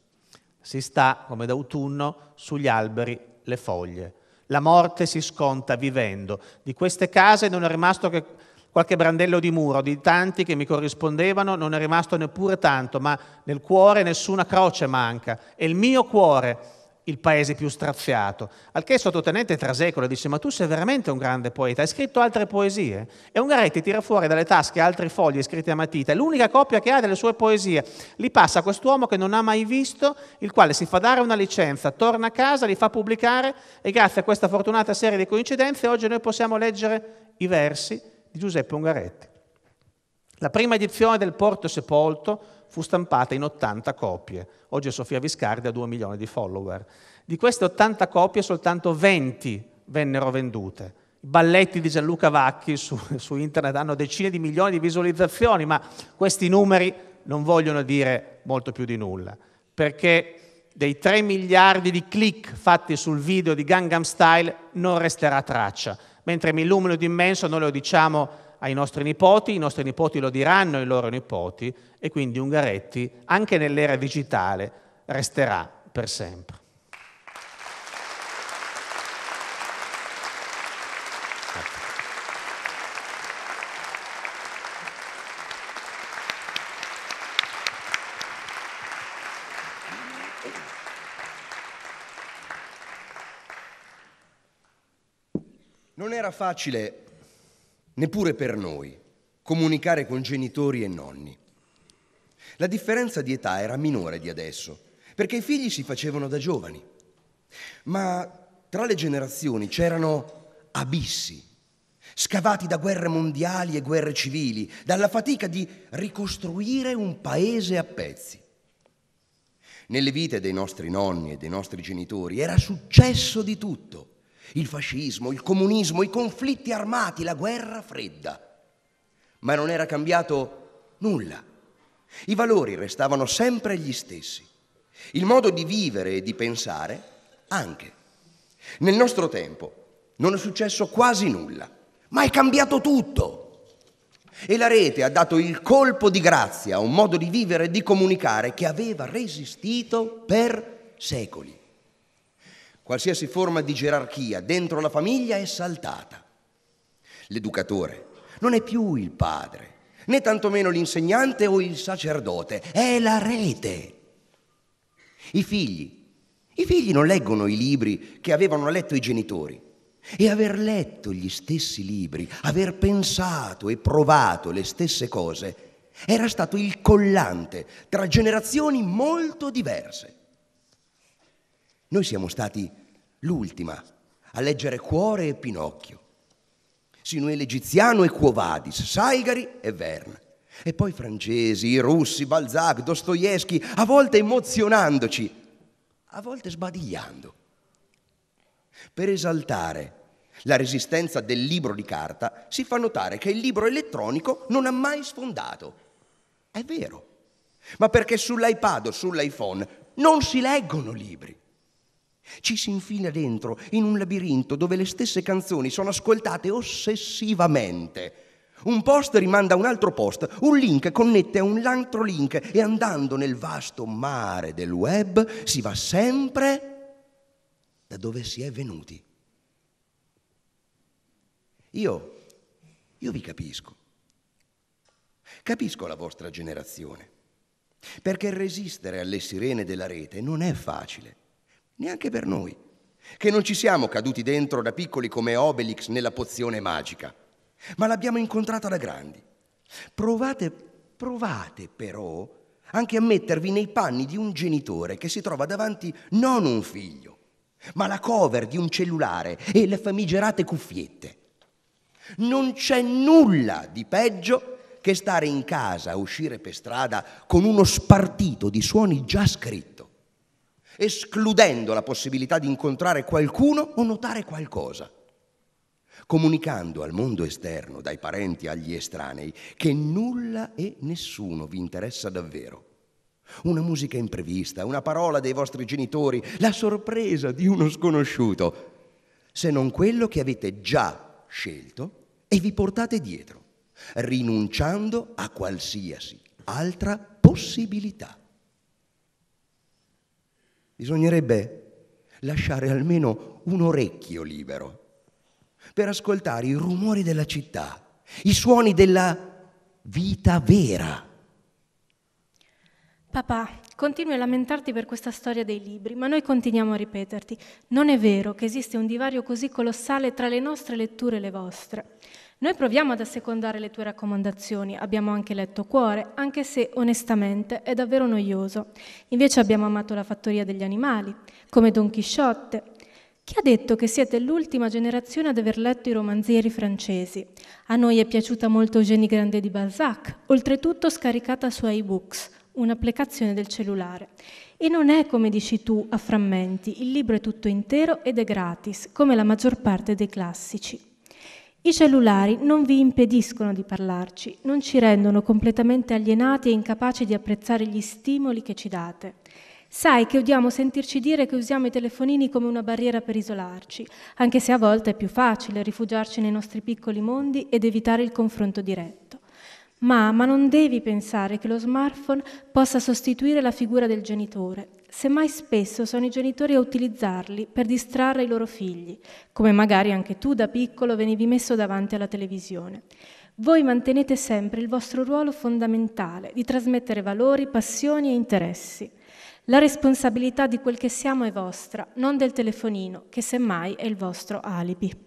Speaker 5: Si sta, come d'autunno, sugli alberi le foglie. La morte si sconta vivendo. Di queste case non è rimasto che Qualche brandello di muro, di tanti che mi corrispondevano, non è rimasto neppure tanto, ma nel cuore nessuna croce manca. È il mio cuore il paese più straziato. Al che il sottotenente Trasecolo dice, ma tu sei veramente un grande poeta, hai scritto altre poesie. E Ungaretti tira fuori dalle tasche altri fogli scritti a matita, è l'unica copia che ha delle sue poesie. Li passa a quest'uomo che non ha mai visto, il quale si fa dare una licenza, torna a casa, li fa pubblicare e grazie a questa fortunata serie di coincidenze oggi noi possiamo leggere i versi di Giuseppe Ungaretti. La prima edizione del Porto Sepolto fu stampata in 80 copie, oggi Sofia Viscardi ha 2 milioni di follower. Di queste 80 copie soltanto 20 vennero vendute. I balletti di Gianluca Vacchi su, su internet hanno decine di milioni di visualizzazioni, ma questi numeri non vogliono dire molto più di nulla, perché dei 3 miliardi di click fatti sul video di Gangnam Style non resterà traccia mentre mi illumino di noi lo diciamo ai nostri nipoti, i nostri nipoti lo diranno ai loro nipoti e quindi Ungaretti, anche nell'era digitale, resterà per sempre.
Speaker 6: era facile, neppure per noi, comunicare con genitori e nonni. La differenza di età era minore di adesso, perché i figli si facevano da giovani. Ma tra le generazioni c'erano abissi, scavati da guerre mondiali e guerre civili, dalla fatica di ricostruire un paese a pezzi. Nelle vite dei nostri nonni e dei nostri genitori era successo di tutto il fascismo, il comunismo, i conflitti armati, la guerra fredda. Ma non era cambiato nulla. I valori restavano sempre gli stessi. Il modo di vivere e di pensare anche. Nel nostro tempo non è successo quasi nulla, ma è cambiato tutto. E la rete ha dato il colpo di grazia a un modo di vivere e di comunicare che aveva resistito per secoli. Qualsiasi forma di gerarchia dentro la famiglia è saltata. L'educatore non è più il padre, né tantomeno l'insegnante o il sacerdote, è la rete. I figli. I figli non leggono i libri che avevano letto i genitori. E aver letto gli stessi libri, aver pensato e provato le stesse cose, era stato il collante tra generazioni molto diverse. Noi siamo stati l'ultima a leggere Cuore e Pinocchio, Sinuele Egiziano e Cuovadis, Saigari e Verne. E poi francesi, i russi, Balzac, Dostoevsky, a volte emozionandoci, a volte sbadigliando. Per esaltare la resistenza del libro di carta, si fa notare che il libro elettronico non ha mai sfondato. È vero, ma perché sull'iPad o sull'iPhone non si leggono libri. Ci si infila dentro in un labirinto dove le stesse canzoni sono ascoltate ossessivamente. Un post rimanda a un altro post, un link connette a un altro link e andando nel vasto mare del web si va sempre da dove si è venuti. Io, io vi capisco. Capisco la vostra generazione, perché resistere alle sirene della rete non è facile neanche per noi, che non ci siamo caduti dentro da piccoli come Obelix nella pozione magica, ma l'abbiamo incontrata da grandi. Provate, provate però anche a mettervi nei panni di un genitore che si trova davanti non un figlio, ma la cover di un cellulare e le famigerate cuffiette. Non c'è nulla di peggio che stare in casa, uscire per strada con uno spartito di suoni già scritti escludendo la possibilità di incontrare qualcuno o notare qualcosa, comunicando al mondo esterno, dai parenti agli estranei, che nulla e nessuno vi interessa davvero. Una musica imprevista, una parola dei vostri genitori, la sorpresa di uno sconosciuto, se non quello che avete già scelto e vi portate dietro, rinunciando a qualsiasi altra possibilità bisognerebbe lasciare almeno un orecchio libero per ascoltare i rumori della città, i suoni della vita vera.
Speaker 2: Papà, continui a lamentarti per questa storia dei libri, ma noi continuiamo a ripeterti, non è vero che esiste un divario così colossale tra le nostre letture e le vostre. Noi proviamo ad assecondare le tue raccomandazioni, abbiamo anche letto Cuore, anche se onestamente è davvero noioso. Invece abbiamo amato la fattoria degli animali, come Don Chisciotte. Chi ha detto che siete l'ultima generazione ad aver letto i romanzieri francesi? A noi è piaciuta molto Eugénie Grandet di Balzac, oltretutto scaricata su iBooks, un'applicazione del cellulare. E non è come dici tu a frammenti, il libro è tutto intero ed è gratis, come la maggior parte dei classici. I cellulari non vi impediscono di parlarci, non ci rendono completamente alienati e incapaci di apprezzare gli stimoli che ci date. Sai che odiamo sentirci dire che usiamo i telefonini come una barriera per isolarci, anche se a volte è più facile rifugiarci nei nostri piccoli mondi ed evitare il confronto diretto. Ma, ma non devi pensare che lo smartphone possa sostituire la figura del genitore. Semmai spesso sono i genitori a utilizzarli per distrarre i loro figli, come magari anche tu da piccolo venivi messo davanti alla televisione. Voi mantenete sempre il vostro ruolo fondamentale di trasmettere valori, passioni e interessi. La responsabilità di quel che siamo è vostra, non del telefonino, che semmai è il vostro alibi.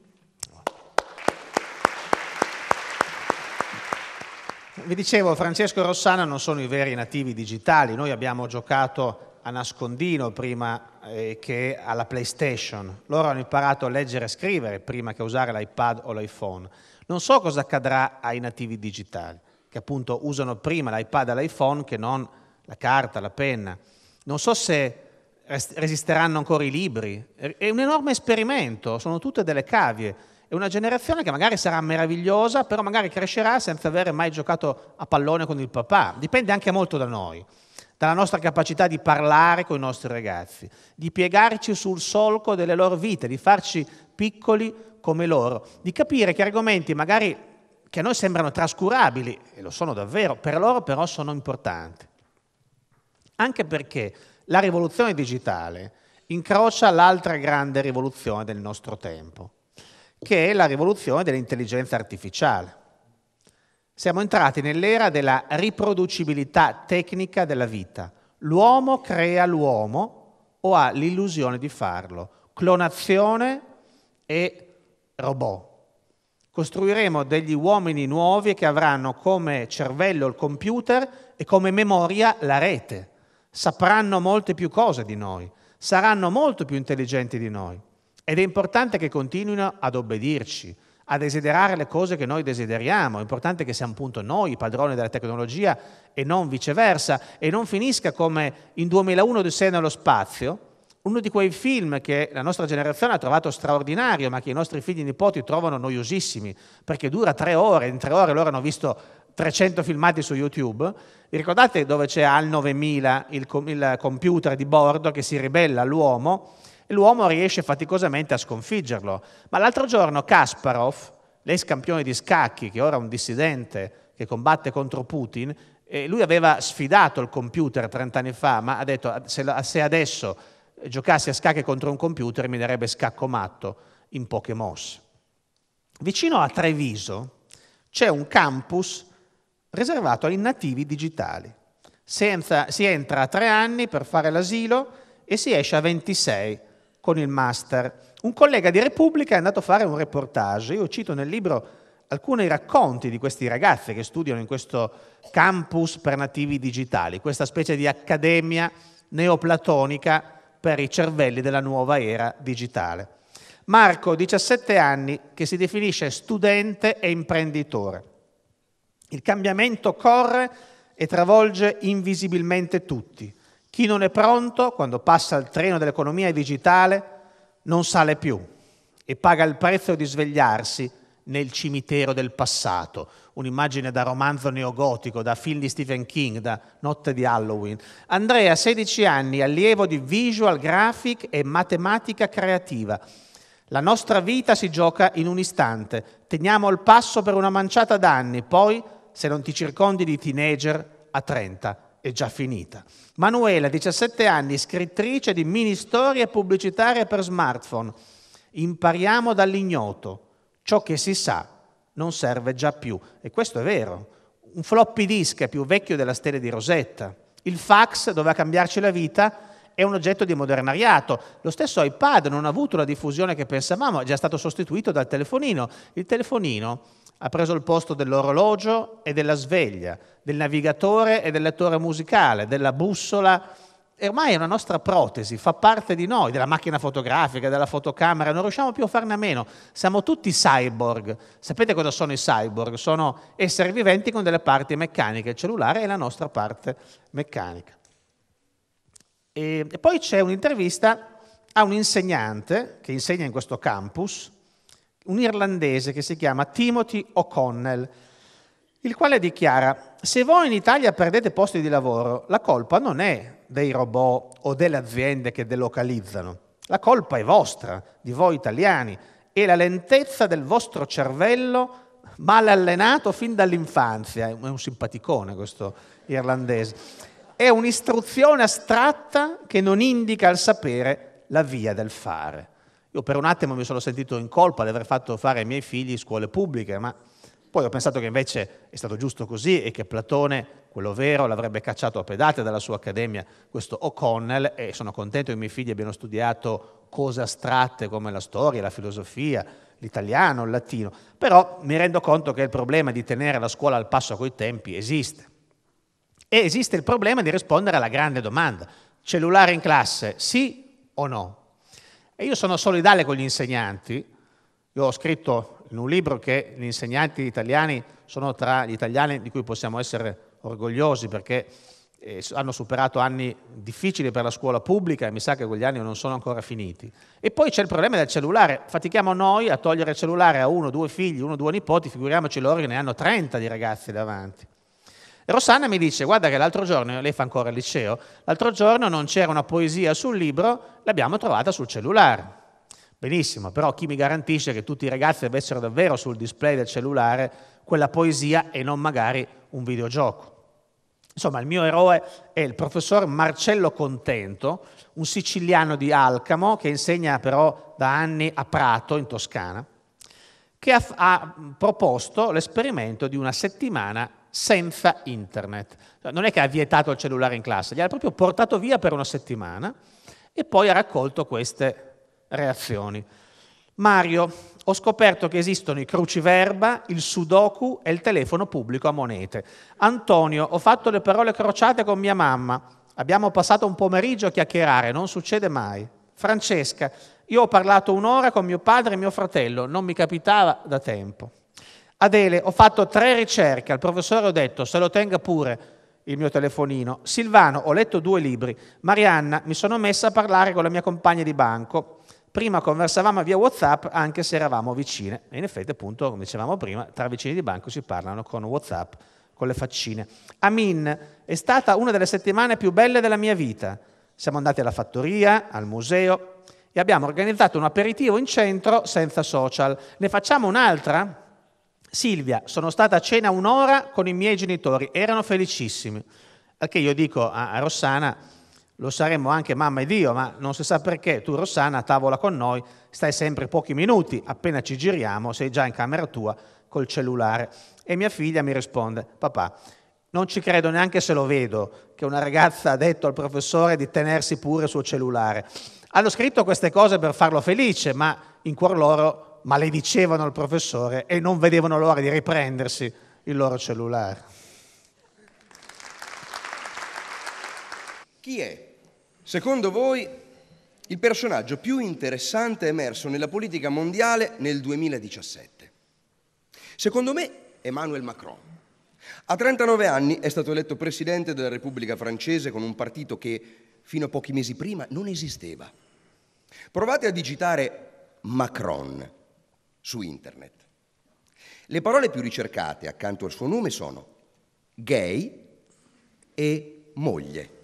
Speaker 5: Vi dicevo, Francesco e Rossana non sono i veri nativi digitali, noi abbiamo giocato a nascondino prima eh, che alla PlayStation, loro hanno imparato a leggere e scrivere prima che usare l'iPad o l'iPhone. Non so cosa accadrà ai nativi digitali, che appunto usano prima l'iPad e l'iPhone che non la carta, la penna. Non so se resisteranno ancora i libri, è un enorme esperimento, sono tutte delle cavie è una generazione che magari sarà meravigliosa, però magari crescerà senza aver mai giocato a pallone con il papà. Dipende anche molto da noi, dalla nostra capacità di parlare con i nostri ragazzi, di piegarci sul solco delle loro vite, di farci piccoli come loro, di capire che argomenti magari che a noi sembrano trascurabili, e lo sono davvero, per loro però sono importanti. Anche perché la rivoluzione digitale incrocia l'altra grande rivoluzione del nostro tempo, che è la rivoluzione dell'intelligenza artificiale. Siamo entrati nell'era della riproducibilità tecnica della vita. L'uomo crea l'uomo o ha l'illusione di farlo. Clonazione e robot. Costruiremo degli uomini nuovi che avranno come cervello il computer e come memoria la rete. Sapranno molte più cose di noi, saranno molto più intelligenti di noi. Ed è importante che continuino ad obbedirci, a desiderare le cose che noi desideriamo. È importante che siamo appunto noi i padroni della tecnologia e non viceversa. E non finisca come in 2001 di sé nello spazio, uno di quei film che la nostra generazione ha trovato straordinario, ma che i nostri figli e nipoti trovano noiosissimi, perché dura tre ore, in tre ore loro hanno visto 300 filmati su YouTube. Vi ricordate dove c'è al 9000 il computer di bordo che si ribella all'uomo? e l'uomo riesce faticosamente a sconfiggerlo. Ma l'altro giorno Kasparov, l'ex campione di scacchi, che ora è un dissidente che combatte contro Putin, lui aveva sfidato il computer 30 anni fa, ma ha detto se adesso giocassi a scacchi contro un computer mi darebbe scacco matto in poche mosse. Vicino a Treviso c'è un campus riservato ai nativi digitali. Si entra, si entra, a tre anni per fare l'asilo e si esce a 26 con il master. Un collega di Repubblica è andato a fare un reportage, io cito nel libro alcuni racconti di questi ragazzi che studiano in questo campus per nativi digitali, questa specie di accademia neoplatonica per i cervelli della nuova era digitale. Marco, 17 anni, che si definisce studente e imprenditore. Il cambiamento corre e travolge invisibilmente tutti. Chi non è pronto, quando passa il treno dell'economia digitale, non sale più e paga il prezzo di svegliarsi nel cimitero del passato. Un'immagine da romanzo neogotico, da film di Stephen King, da Notte di Halloween. Andrea, 16 anni, allievo di visual graphic e matematica creativa. La nostra vita si gioca in un istante. Teniamo il passo per una manciata d'anni, poi, se non ti circondi di teenager, a 30 è già finita. Manuela, 17 anni, scrittrice di mini storie pubblicitarie per smartphone. Impariamo dall'ignoto. Ciò che si sa non serve già più. E questo è vero. Un floppy disk è più vecchio della stella di Rosetta. Il fax doveva cambiarci la vita, è un oggetto di modernariato. Lo stesso iPad non ha avuto la diffusione che pensavamo, è già stato sostituito dal telefonino. Il telefonino ha preso il posto dell'orologio e della sveglia, del navigatore e del lettore musicale, della bussola. E ormai è una nostra protesi, fa parte di noi, della macchina fotografica, della fotocamera, non riusciamo più a farne a meno. Siamo tutti cyborg. Sapete cosa sono i cyborg? Sono esseri viventi con delle parti meccaniche. Il cellulare è la nostra parte meccanica. E, e poi c'è un'intervista a un insegnante che insegna in questo campus, un irlandese che si chiama Timothy O'Connell, il quale dichiara, se voi in Italia perdete posti di lavoro, la colpa non è dei robot o delle aziende che delocalizzano, la colpa è vostra, di voi italiani, e la lentezza del vostro cervello mal allenato fin dall'infanzia, è un simpaticone questo irlandese, è un'istruzione astratta che non indica al sapere la via del fare. Io per un attimo mi sono sentito in colpa di aver fatto fare ai miei figli scuole pubbliche, ma poi ho pensato che invece è stato giusto così e che Platone, quello vero, l'avrebbe cacciato a pedate dalla sua accademia, questo O'Connell, e sono contento che i miei figli abbiano studiato cose astratte come la storia, la filosofia, l'italiano, il latino, però mi rendo conto che il problema di tenere la scuola al passo coi tempi esiste. E esiste il problema di rispondere alla grande domanda, cellulare in classe, sì o no? E io sono solidale con gli insegnanti. Io ho scritto in un libro che gli insegnanti italiani sono tra gli italiani di cui possiamo essere orgogliosi perché eh, hanno superato anni difficili per la scuola pubblica e mi sa che quegli anni non sono ancora finiti. E poi c'è il problema del cellulare. Fatichiamo noi a togliere il cellulare a uno, due figli, uno, due nipoti, figuriamoci loro che ne hanno 30 di ragazzi davanti. Rossana mi dice, guarda che l'altro giorno, lei fa ancora il liceo, l'altro giorno non c'era una poesia sul libro, l'abbiamo trovata sul cellulare. Benissimo, però chi mi garantisce che tutti i ragazzi avessero davvero sul display del cellulare quella poesia e non magari un videogioco? Insomma, il mio eroe è il professor Marcello Contento, un siciliano di Alcamo che insegna però da anni a Prato, in Toscana, che ha, ha proposto l'esperimento di una settimana senza internet. Cioè, non è che ha vietato il cellulare in classe, gli ha proprio portato via per una settimana e poi ha raccolto queste reazioni. Mario, ho scoperto che esistono i cruciverba, il sudoku e il telefono pubblico a monete. Antonio, ho fatto le parole crociate con mia mamma. Abbiamo passato un pomeriggio a chiacchierare, non succede mai. Francesca, io ho parlato un'ora con mio padre e mio fratello, non mi capitava da tempo. Adele, ho fatto tre ricerche, al professore ho detto se lo tenga pure il mio telefonino. Silvano, ho letto due libri. Marianna, mi sono messa a parlare con la mia compagna di banco. Prima conversavamo via WhatsApp anche se eravamo vicine. E in effetti, appunto, come dicevamo prima, tra vicini di banco si parlano con WhatsApp, con le faccine. Amin, è stata una delle settimane più belle della mia vita. Siamo andati alla fattoria, al museo e abbiamo organizzato un aperitivo in centro senza social. Ne facciamo un'altra? Silvia, sono stata a cena un'ora con i miei genitori, erano felicissimi. Perché io dico a, Rossana, lo saremmo anche mamma e Dio, ma non si sa perché tu Rossana a tavola con noi stai sempre pochi minuti, appena ci giriamo sei già in camera tua col cellulare. E mia figlia mi risponde, papà, non ci credo neanche se lo vedo che una ragazza ha detto al professore di tenersi pure il suo cellulare. Hanno scritto queste cose per farlo felice, ma in cuor loro maledicevano il professore e non vedevano l'ora di riprendersi
Speaker 6: il loro cellulare. Chi è, secondo voi, il personaggio più interessante emerso nella politica mondiale nel 2017? Secondo me, Emmanuel Macron. A 39 anni è stato eletto presidente della Repubblica francese con un partito che fino a pochi mesi prima non esisteva. Provate a digitare Macron su internet. Le parole più ricercate accanto al suo nome sono gay e moglie.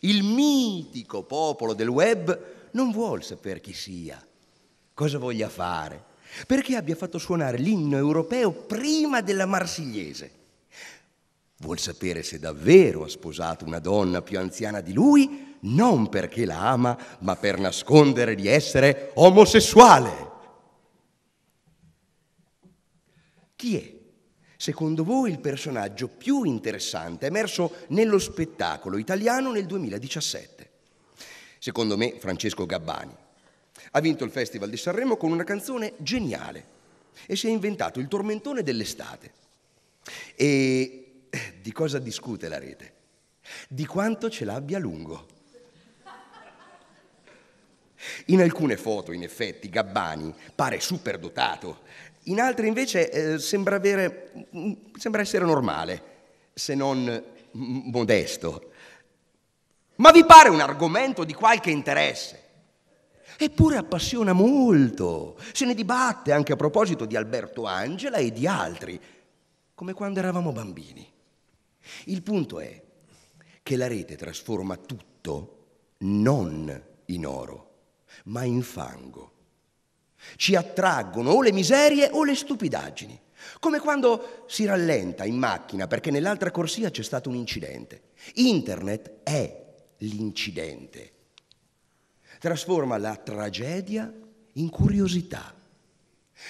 Speaker 6: Il mitico popolo del web non vuol sapere chi sia, cosa voglia fare, perché abbia fatto suonare l'inno europeo prima della marsigliese. Vuol sapere se davvero ha sposato una donna più anziana di lui, non perché la ama, ma per nascondere di essere omosessuale. Chi è, secondo voi, il personaggio più interessante emerso nello spettacolo italiano nel 2017? Secondo me Francesco Gabbani. Ha vinto il Festival di Sanremo con una canzone geniale e si è inventato il tormentone dell'estate. E eh, di cosa discute la rete? Di quanto ce l'abbia a lungo. In alcune foto, in effetti, Gabbani pare super dotato, in altri invece eh, sembra, avere, mm, sembra essere normale, se non mm, modesto. Ma vi pare un argomento di qualche interesse? Eppure appassiona molto, se ne dibatte anche a proposito di Alberto Angela e di altri, come quando eravamo bambini. Il punto è che la rete trasforma tutto non in oro, ma in fango. Ci attraggono o le miserie o le stupidaggini. Come quando si rallenta in macchina perché nell'altra corsia c'è stato un incidente. Internet è l'incidente. Trasforma la tragedia in curiosità.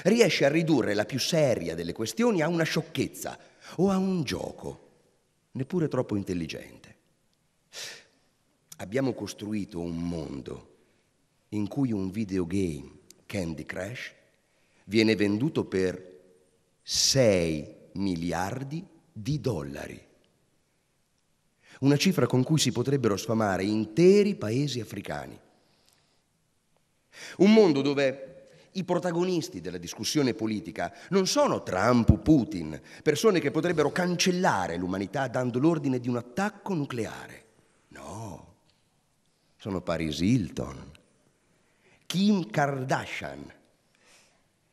Speaker 6: Riesce a ridurre la più seria delle questioni a una sciocchezza o a un gioco, neppure troppo intelligente. Abbiamo costruito un mondo in cui un videogame Candy Crash viene venduto per 6 miliardi di dollari. Una cifra con cui si potrebbero sfamare interi paesi africani. Un mondo dove i protagonisti della discussione politica non sono Trump o Putin, persone che potrebbero cancellare l'umanità dando l'ordine di un attacco nucleare. No, sono Paris Hilton, Kim Kardashian,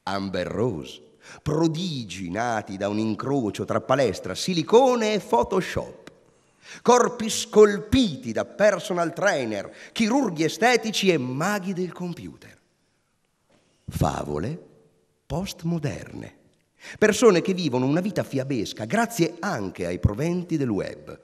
Speaker 6: Amber Rose, prodigi nati da un incrocio tra palestra, silicone e Photoshop, corpi scolpiti da personal trainer, chirurghi estetici e maghi del computer. Favole postmoderne. Persone che vivono una vita fiabesca grazie anche ai proventi del web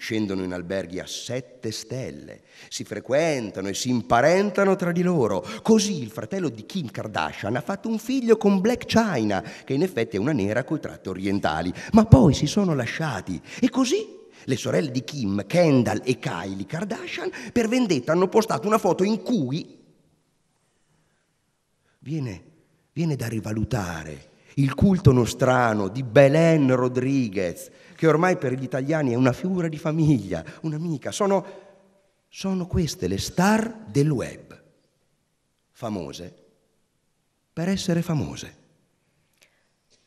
Speaker 6: scendono in alberghi a sette stelle, si frequentano e si imparentano tra di loro. Così il fratello di Kim Kardashian ha fatto un figlio con Black China, che in effetti è una nera coi tratti orientali, ma poi si sono lasciati e così le sorelle di Kim, Kendall e Kylie Kardashian, per vendetta hanno postato una foto in cui viene, viene da rivalutare il culto nostrano di Belen Rodriguez, che ormai per gli italiani è una figura di famiglia, un'amica. Sono, sono queste le star del web, famose per essere famose.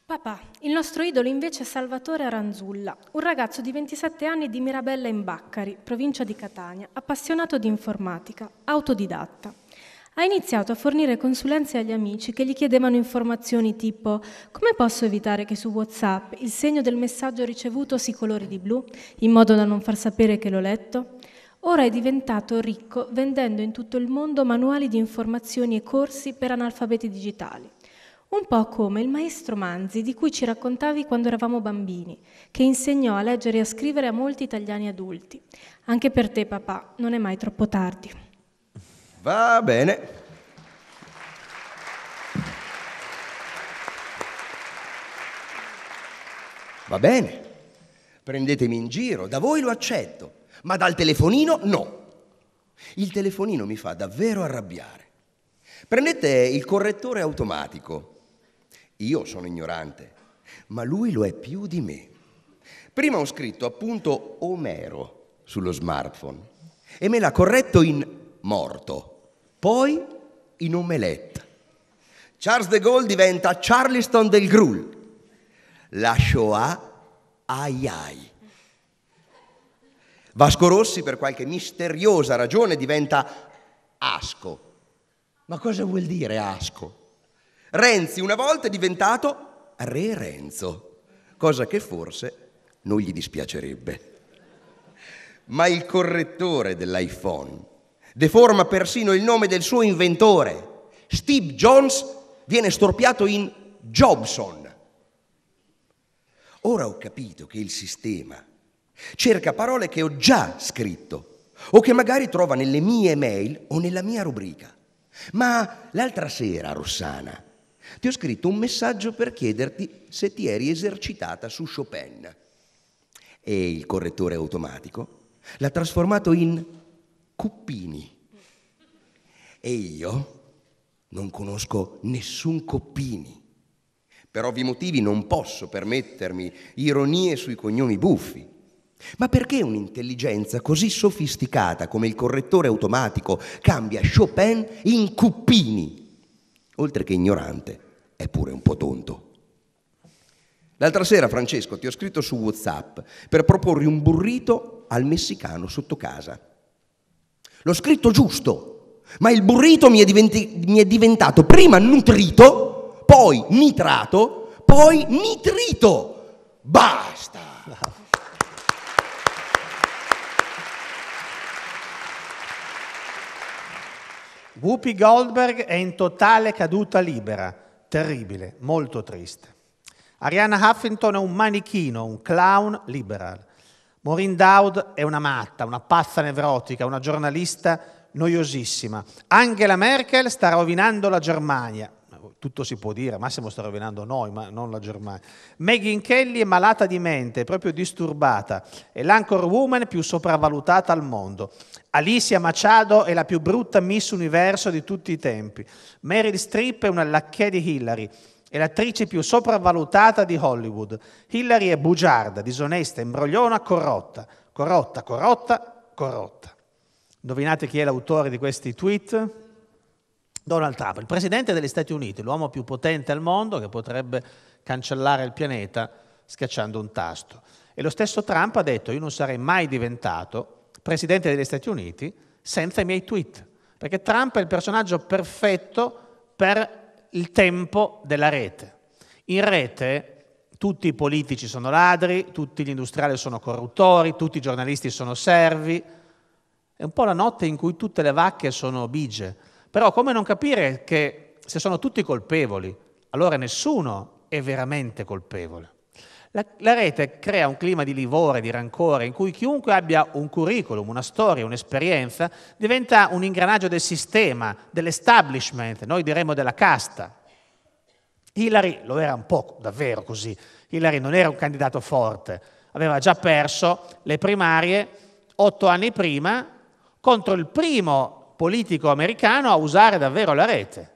Speaker 2: Papà, il nostro idolo invece è Salvatore Aranzulla, un ragazzo di 27 anni di Mirabella in Baccari, provincia di Catania, appassionato di informatica, autodidatta ha iniziato a fornire consulenze agli amici che gli chiedevano informazioni tipo come posso evitare che su WhatsApp il segno del messaggio ricevuto si colori di blu, in modo da non far sapere che l'ho letto? Ora è diventato ricco vendendo in tutto il mondo manuali di informazioni e corsi per analfabeti digitali. Un po' come il maestro Manzi di cui ci raccontavi quando eravamo bambini, che insegnò a leggere e a scrivere a molti italiani adulti. Anche per te, papà, non è mai troppo tardi.
Speaker 6: Va bene. Va bene, prendetemi in giro, da voi lo accetto, ma dal telefonino no. Il telefonino mi fa davvero arrabbiare. Prendete il correttore automatico. Io sono ignorante, ma lui lo è più di me. Prima ho scritto appunto Omero sullo smartphone e me l'ha corretto in morto poi in omelette. Charles de Gaulle diventa Charleston del Grul, la Shoah ai ai. Vasco Rossi per qualche misteriosa ragione diventa Asco. Ma cosa vuol dire Asco? Renzi una volta è diventato Re Renzo, cosa che forse non gli dispiacerebbe. Ma il correttore dell'iPhone Deforma persino il nome del suo inventore. Steve Jones viene storpiato in Jobson. Ora ho capito che il sistema cerca parole che ho già scritto o che magari trova nelle mie mail o nella mia rubrica. Ma l'altra sera, Rossana, ti ho scritto un messaggio per chiederti se ti eri esercitata su Chopin. E il correttore automatico l'ha trasformato in Cuppini. E io non conosco nessun Coppini. Per ovvi motivi non posso permettermi ironie sui cognomi buffi. Ma perché un'intelligenza così sofisticata come il correttore automatico cambia Chopin in Cuppini? Oltre che ignorante, è pure un po' tonto. L'altra sera, Francesco, ti ho scritto su WhatsApp per proporre un burrito al messicano sotto casa. L'ho scritto giusto, ma il burrito mi è, diventi- mi è diventato prima nutrito, poi nitrato, poi nitrito. Basta!
Speaker 5: Whoopi Goldberg è in totale caduta libera, terribile, molto triste. Ariana Huffington è un manichino, un clown liberal. Maureen Dowd è una matta, una pazza nevrotica, una giornalista noiosissima. Angela Merkel sta rovinando la Germania. Tutto si può dire, Massimo sta rovinando noi, ma non la Germania. Megyn Kelly è malata di mente, proprio disturbata. È l'anchor woman più sopravvalutata al mondo. Alicia Machado è la più brutta Miss Universo di tutti i tempi. Meryl Streep è una lacchè di Hillary. È l'attrice più sopravvalutata di Hollywood. Hillary è bugiarda, disonesta, imbrogliona, corrotta. Corrotta, corrotta, corrotta. Indovinate chi è l'autore di questi tweet? Donald Trump, il presidente degli Stati Uniti, l'uomo più potente al mondo che potrebbe cancellare il pianeta schiacciando un tasto. E lo stesso Trump ha detto io non sarei mai diventato presidente degli Stati Uniti senza i miei tweet, perché Trump è il personaggio perfetto per il tempo della rete. In rete tutti i politici sono ladri, tutti gli industriali sono corruttori, tutti i giornalisti sono servi. È un po' la notte in cui tutte le vacche sono bige. Però come non capire che se sono tutti colpevoli, allora nessuno è veramente colpevole. La, la, rete crea un clima di livore, di rancore, in cui chiunque abbia un curriculum, una storia, un'esperienza, diventa un ingranaggio del sistema, dell'establishment, noi diremmo della casta. Hillary lo era un po' davvero così. Hillary non era un candidato forte, aveva già perso le primarie otto anni prima contro il primo politico americano a usare davvero la rete,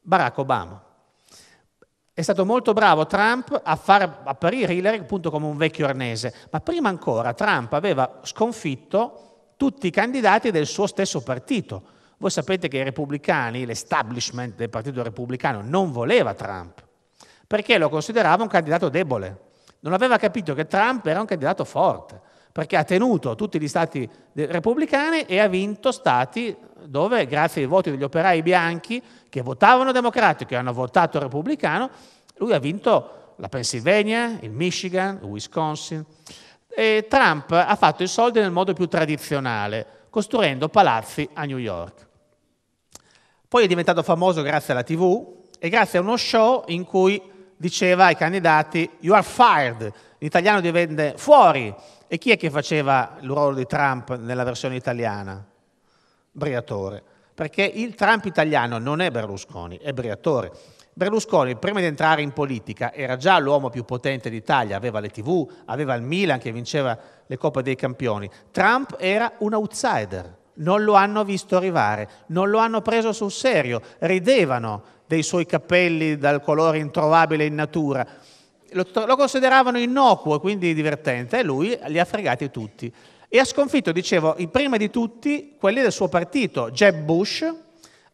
Speaker 5: Barack Obama. È stato molto bravo Trump a far apparire Hillary appunto come un vecchio arnese, ma prima ancora Trump aveva sconfitto tutti i candidati del suo stesso partito. Voi sapete che i repubblicani, l'establishment del partito repubblicano non voleva Trump, perché lo considerava un candidato debole. Non aveva capito che Trump era un candidato forte perché ha tenuto tutti gli stati repubblicani e ha vinto stati dove, grazie ai voti degli operai bianchi che votavano democratico e hanno votato repubblicano, lui ha vinto la Pennsylvania, il Michigan, il Wisconsin. E Trump ha fatto i soldi nel modo più tradizionale, costruendo palazzi a New York. Poi è diventato famoso grazie alla TV e grazie a uno show in cui diceva ai candidati You are fired, in italiano divenne fuori, e chi è che faceva il ruolo di Trump nella versione italiana? Briatore. Perché il Trump italiano non è Berlusconi, è Briatore. Berlusconi, prima di entrare in politica, era già l'uomo più potente d'Italia, aveva le TV, aveva il Milan che vinceva le Coppe dei Campioni. Trump era un outsider, non lo hanno visto arrivare, non lo hanno preso sul serio, ridevano dei suoi capelli dal colore introvabile in natura lo, lo consideravano innocuo e quindi divertente e lui li ha fregati tutti. E ha sconfitto, dicevo, prima di tutti quelli del suo partito, Jeb Bush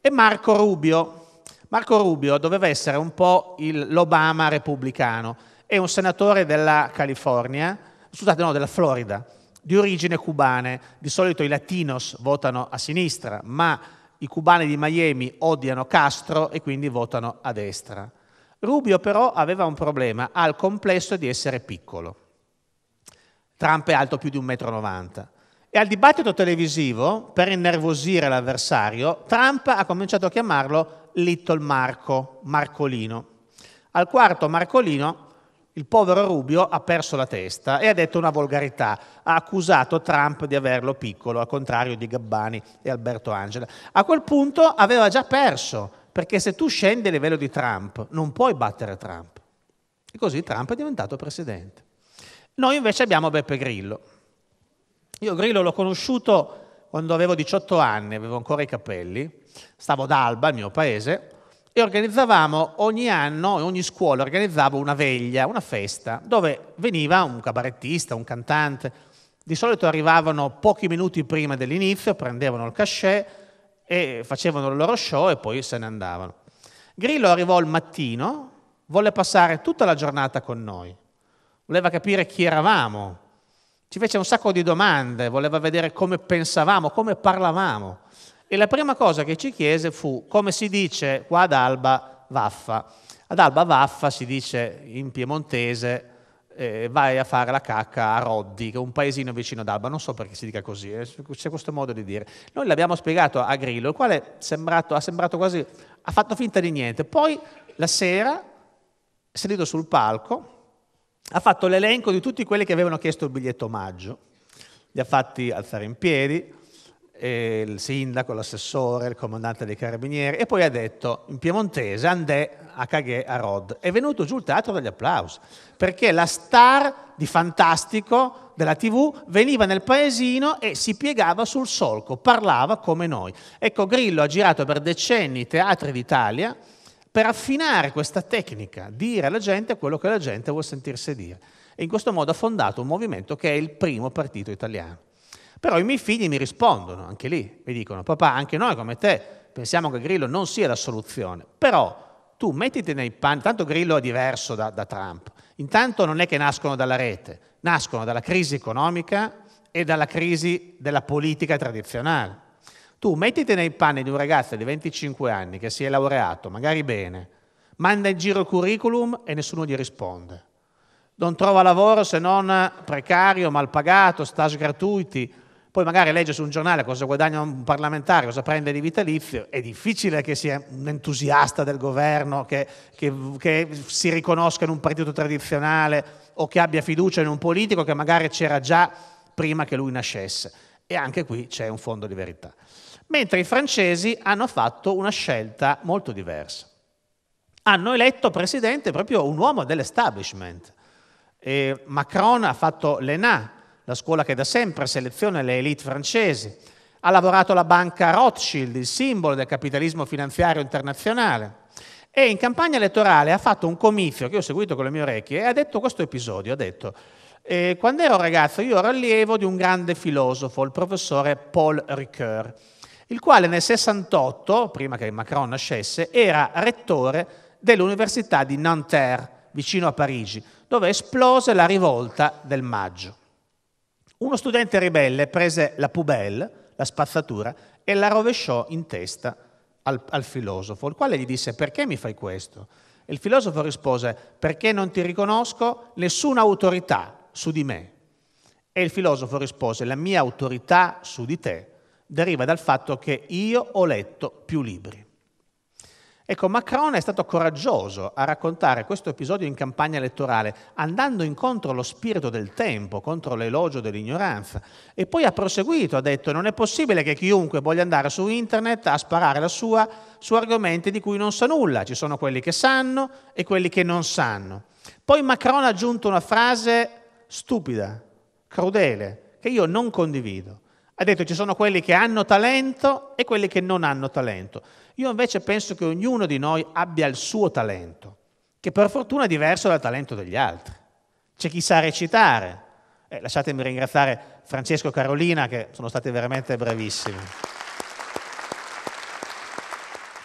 Speaker 5: e Marco Rubio. Marco Rubio doveva essere un po' il, l'Obama repubblicano, è un senatore della California, scusate no, della Florida, di origine cubane. Di solito i latinos votano a sinistra, ma i cubani di Miami odiano Castro e quindi votano a destra. Rubio però aveva un problema, ha il complesso di essere piccolo. Trump è alto più di 1,90 m. E al dibattito televisivo, per innervosire l'avversario, Trump ha cominciato a chiamarlo Little Marco, Marcolino. Al quarto Marcolino, il povero Rubio ha perso la testa e ha detto una volgarità. Ha accusato Trump di averlo piccolo, al contrario di Gabbani e Alberto Angela. A quel punto aveva già perso perché se tu scendi a livello di Trump, non puoi battere Trump. E così Trump è diventato presidente. Noi invece abbiamo Beppe Grillo. Io Grillo l'ho conosciuto quando avevo 18 anni, avevo ancora i capelli, stavo ad Alba, il mio paese, e organizzavamo ogni anno, ogni scuola organizzava una veglia, una festa, dove veniva un cabarettista, un cantante. Di solito arrivavano pochi minuti prima dell'inizio, prendevano il cachet, e facevano il loro show e poi se ne andavano. Grillo arrivò al mattino, volle passare tutta la giornata con noi, voleva capire chi eravamo, ci fece un sacco di domande, voleva vedere come pensavamo, come parlavamo. E la prima cosa che ci chiese fu, come si dice qua ad Alba, vaffa. Ad Alba vaffa si dice in piemontese eh, vai a fare la cacca a Roddi, che è un paesino vicino ad Alba, non so perché si dica così, eh, c'è questo modo di dire. Noi l'abbiamo spiegato a Grillo, il quale sembrato, ha sembrato quasi, ha fatto finta di niente. Poi la sera, seduto sul palco, ha fatto l'elenco di tutti quelli che avevano chiesto il biglietto omaggio, li ha fatti alzare in piedi, eh, il sindaco, l'assessore, il comandante dei carabinieri, e poi ha detto in piemontese, andè, a Caghe a Rod. È venuto giù il teatro degli applausi, perché la star di Fantastico della TV veniva nel paesino e si piegava sul solco, parlava come noi. Ecco, Grillo ha girato per decenni i teatri d'Italia per affinare questa tecnica, dire alla gente quello che la gente vuole sentirsi dire. E in questo modo ha fondato un movimento che è il primo partito italiano. Però i miei figli mi rispondono anche lì, mi dicono, papà, anche noi come te pensiamo che Grillo non sia la soluzione, però tu mettiti nei panni, tanto Grillo è diverso da, da, Trump, intanto non è che nascono dalla rete, nascono dalla crisi economica e dalla crisi della politica tradizionale. Tu mettiti nei panni di un ragazzo di 25 anni che si è laureato, magari bene, manda in giro il curriculum e nessuno gli risponde. Non trova lavoro se non precario, mal pagato, stage gratuiti, poi magari legge su un giornale cosa guadagna un parlamentare, cosa prende di vitalizio, è difficile che sia un entusiasta del governo, che, che, che, si riconosca in un partito tradizionale o che abbia fiducia in un politico che magari c'era già prima che lui nascesse. E anche qui c'è un fondo di verità. Mentre i francesi hanno fatto una scelta molto diversa. Hanno eletto presidente proprio un uomo dell'establishment. E Macron ha fatto l'ENA, la scuola che da sempre seleziona le elite francesi. Ha lavorato alla banca Rothschild, il simbolo del capitalismo finanziario internazionale. E in campagna elettorale ha fatto un comizio che ho seguito con le mie orecchie e ha detto questo episodio, ha detto e eh, quando ero ragazzo io ero allievo di un grande filosofo, il professore Paul Ricoeur, il quale nel 68, prima che Macron nascesse, era rettore dell'Università di Nanterre, vicino a Parigi, dove esplose la rivolta del maggio. Uno studente ribelle prese la poubelle, la spazzatura, e la rovesciò in testa al, al filosofo, il quale gli disse perché mi fai questo? E il filosofo rispose perché non ti riconosco nessuna autorità su di me. E il filosofo rispose la mia autorità su di te deriva dal fatto che io ho letto più libri. Ecco, Macron è stato coraggioso a raccontare questo episodio in campagna elettorale, andando incontro allo spirito del tempo, contro l'elogio dell'ignoranza, e poi ha proseguito, ha detto non è possibile che chiunque voglia andare su internet a sparare la sua su argomenti di cui non sa nulla, ci sono quelli che sanno e quelli che non sanno. Poi Macron ha aggiunto una frase stupida, crudele, che io non condivido. Ha detto ci sono quelli che hanno talento e quelli che non hanno talento. Io invece penso che ognuno di noi abbia il suo talento, che per fortuna è diverso dal talento degli altri. C'è chi sa recitare. Eh, lasciatemi ringraziare Francesco e Carolina che sono stati veramente bravissimi.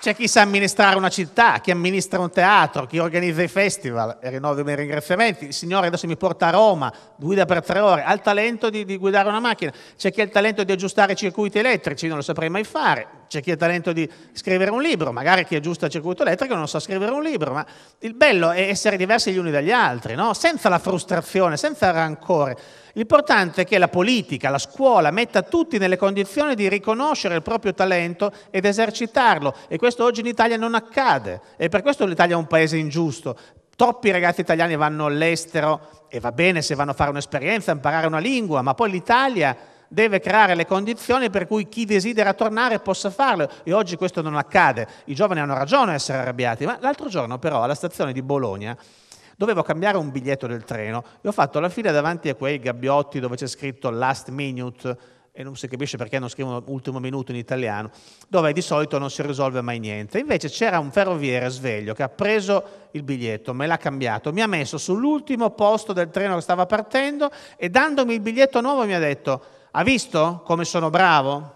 Speaker 5: C'è chi sa amministrare una città, chi amministra un teatro, chi organizza i festival, e rinnovo i miei ringraziamenti, il Signore adesso mi porta a Roma, guida per tre ore, ha il talento di, di guidare una macchina, c'è chi ha il talento di aggiustare i circuiti elettrici, non lo saprei mai fare, c'è chi ha il talento di scrivere un libro, magari chi aggiusta il circuito elettrico non sa scrivere un libro, ma il bello è essere diversi gli uni dagli altri, no? senza la frustrazione, senza il rancore. L'importante è che la politica, la scuola metta tutti nelle condizioni di riconoscere il proprio talento ed esercitarlo e questo oggi in Italia non accade e per questo l'Italia è un paese ingiusto. Troppi ragazzi italiani vanno all'estero e va bene se vanno a fare un'esperienza, imparare una lingua, ma poi l'Italia deve creare le condizioni per cui chi desidera tornare possa farlo e oggi questo non accade. I giovani hanno ragione a essere arrabbiati, ma l'altro giorno però alla stazione di Bologna dovevo cambiare un biglietto del treno e ho fatto la fila davanti a quei gabbiotti dove c'è scritto last minute e non si capisce perché non scrivono ultimo minuto in italiano, dove di solito non si risolve mai niente. Invece c'era un ferroviere sveglio che ha preso il biglietto, me l'ha cambiato, mi ha messo sull'ultimo posto del treno che stava partendo e dandomi il biglietto nuovo mi ha detto, ha visto come sono bravo?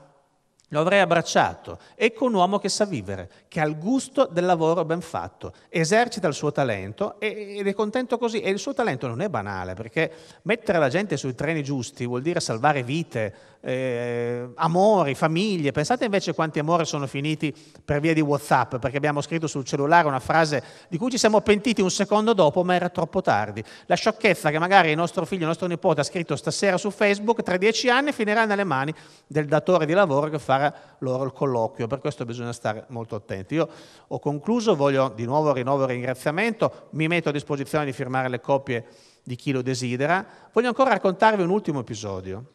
Speaker 5: Lo avrei abbracciato. Ecco un uomo che sa vivere, che ha il gusto del lavoro ben fatto, esercita il suo talento ed è contento così. E il suo talento non è banale, perché mettere la gente sui treni giusti vuol dire salvare vite, eh, amori, famiglie. Pensate invece quanti amori sono finiti per via di WhatsApp, perché abbiamo scritto sul cellulare una frase di cui ci siamo pentiti un secondo dopo, ma era troppo tardi. La sciocchezza che magari il nostro figlio, il nostro nipote ha scritto stasera su Facebook, tra dieci anni finirà nelle mani del datore di lavoro che fa fare loro il colloquio, per questo bisogna stare molto attenti. Io ho concluso, voglio di nuovo rinnovo il ringraziamento, mi metto a disposizione di firmare le copie di chi lo desidera. Voglio ancora raccontarvi un ultimo episodio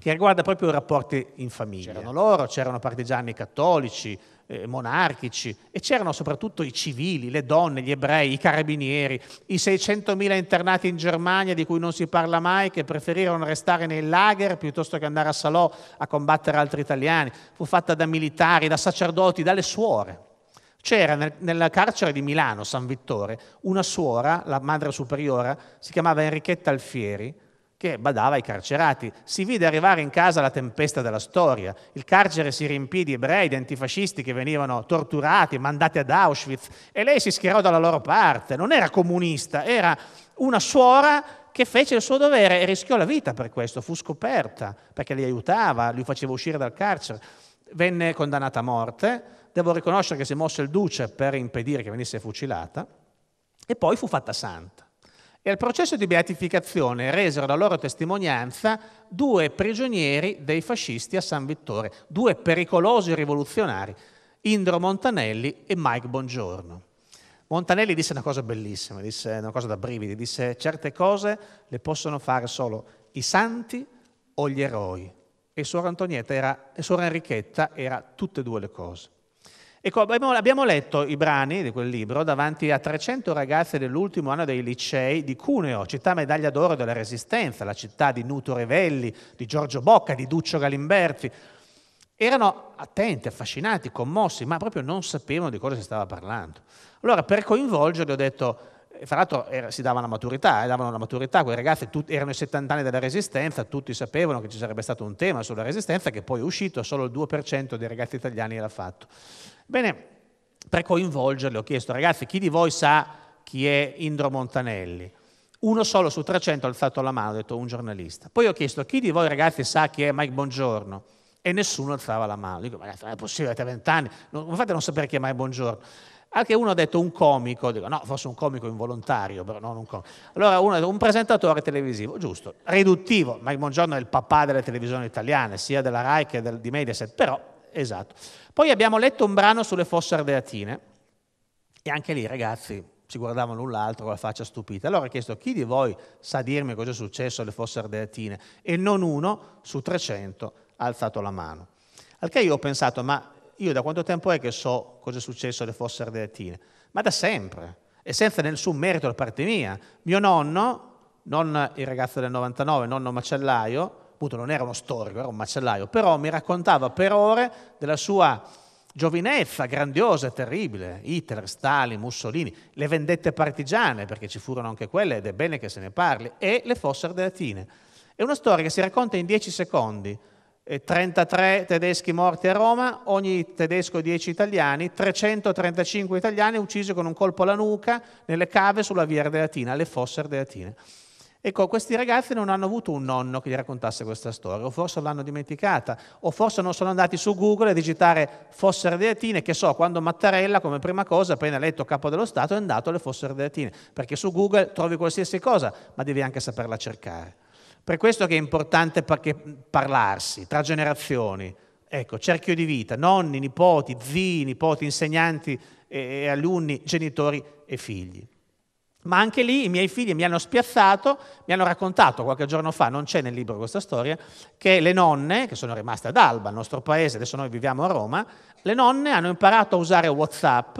Speaker 5: che riguarda proprio i rapporti in famiglia. C'erano loro, c'erano partigiani cattolici, eh, monarchici e c'erano soprattutto i civili, le donne, gli ebrei, i carabinieri, i 600.000 internati in Germania di cui non si parla mai, che preferirono restare nei lager piuttosto che andare a Salò a combattere altri italiani. Fu fatta da militari, da sacerdoti, dalle suore. C'era nel, nella carcere di Milano, San Vittore, una suora, la madre superiora, si chiamava Enrichetta Alfieri, che badava ai carcerati. Si vide arrivare in casa la tempesta della storia. Il carcere si riempì di ebrei, di antifascisti che venivano torturati, mandati ad Auschwitz e lei si schierò dalla loro parte. Non era comunista, era una suora che fece il suo dovere e rischiò la vita per questo. Fu scoperta perché li aiutava, li faceva uscire dal carcere. Venne condannata a morte. Devo riconoscere che si mosse il duce per impedire che venisse fucilata e poi fu fatta santa e al processo di beatificazione resero la loro testimonianza due prigionieri dei fascisti a San Vittore, due pericolosi rivoluzionari, Indro Montanelli e Mike Bongiorno. Montanelli disse una cosa bellissima, disse una cosa da brividi, disse certe cose le possono fare solo i santi o gli eroi. E suora Antonietta era, e suora Enrichetta era tutte e due le cose. Ecco, abbiamo, letto i brani di quel libro davanti a 300 ragazze dell'ultimo anno dei licei di Cuneo, città medaglia d'oro della Resistenza, la città di Nuto Revelli, di Giorgio Bocca, di Duccio Galimberti. Erano attenti, affascinati, commossi, ma proprio non sapevano di cosa si stava parlando. Allora, per coinvolgerli ho detto, fra l'altro era, si davano la maturità, eh, davano la maturità, quei ragazzi tut, erano i 70 anni della Resistenza, tutti sapevano che ci sarebbe stato un tema sulla Resistenza che poi è uscito, solo il 2% dei ragazzi italiani l'ha fatto. Bene, per coinvolgerli ho chiesto, ragazzi, chi di voi sa chi è Indro Montanelli? Uno solo su 300 ha alzato la mano, ha detto un giornalista. Poi ho chiesto, chi di voi ragazzi sa chi è Mike Bongiorno? E nessuno alzava la mano. Dico, ma non è possibile, avete vent'anni, non fate non sapere chi è Mike Bongiorno? Anche uno ha detto un comico, dico no, forse un comico involontario, però non un comico. Allora uno ha detto un presentatore televisivo, giusto, riduttivo, Mike Bongiorno è il papà delle televisioni italiane, sia della RAI che del, di Mediaset, però Esatto. Poi abbiamo letto un brano sulle fosse ardeatine e anche lì ragazzi si guardavano l'un l'altro con la faccia stupita. Allora ho chiesto chi di voi sa dirmi cosa è successo alle fosse ardeatine e non uno su 300 ha alzato la mano. Al che io ho pensato, ma io da quanto tempo è che so cosa è successo alle fosse ardeatine? Ma da sempre, e senza nessun merito da parte mia. Mio nonno, non il ragazzo del 99, nonno macellaio, appunto non era uno storico, era un macellaio, però mi raccontava per ore della sua giovinezza grandiosa e terribile, Hitler, Stalin, Mussolini, le vendette partigiane, perché ci furono anche quelle ed è bene che se ne parli, e le fosse ardeatine. È una storia che si racconta in 10 secondi. 33 eh, tedeschi morti a Roma, ogni tedesco 10 italiani, 335 italiani uccisi con un colpo alla nuca nelle cave sulla via Ardeatina, alle fosse Ardeatine. Ecco, questi ragazzi non hanno avuto un nonno che gli raccontasse questa storia, o forse l'hanno dimenticata, o forse non sono andati su Google a digitare fossere deatine, che so, quando Mattarella come prima cosa, appena letto capo dello Stato, è andato alle fossere deatine, perché su Google trovi qualsiasi cosa, ma devi anche saperla cercare. Per questo che è importante parlarsi tra generazioni, ecco, cerchio di vita, nonni, nipoti, zii, nipoti, insegnanti e alunni, genitori e figli. Ma anche lì i miei figli mi hanno spiazzato, mi hanno raccontato qualche giorno fa, non c'è nel libro questa storia, che le nonne, che sono rimaste ad Alba, il nostro paese, adesso noi viviamo a Roma, le nonne hanno imparato a usare Whatsapp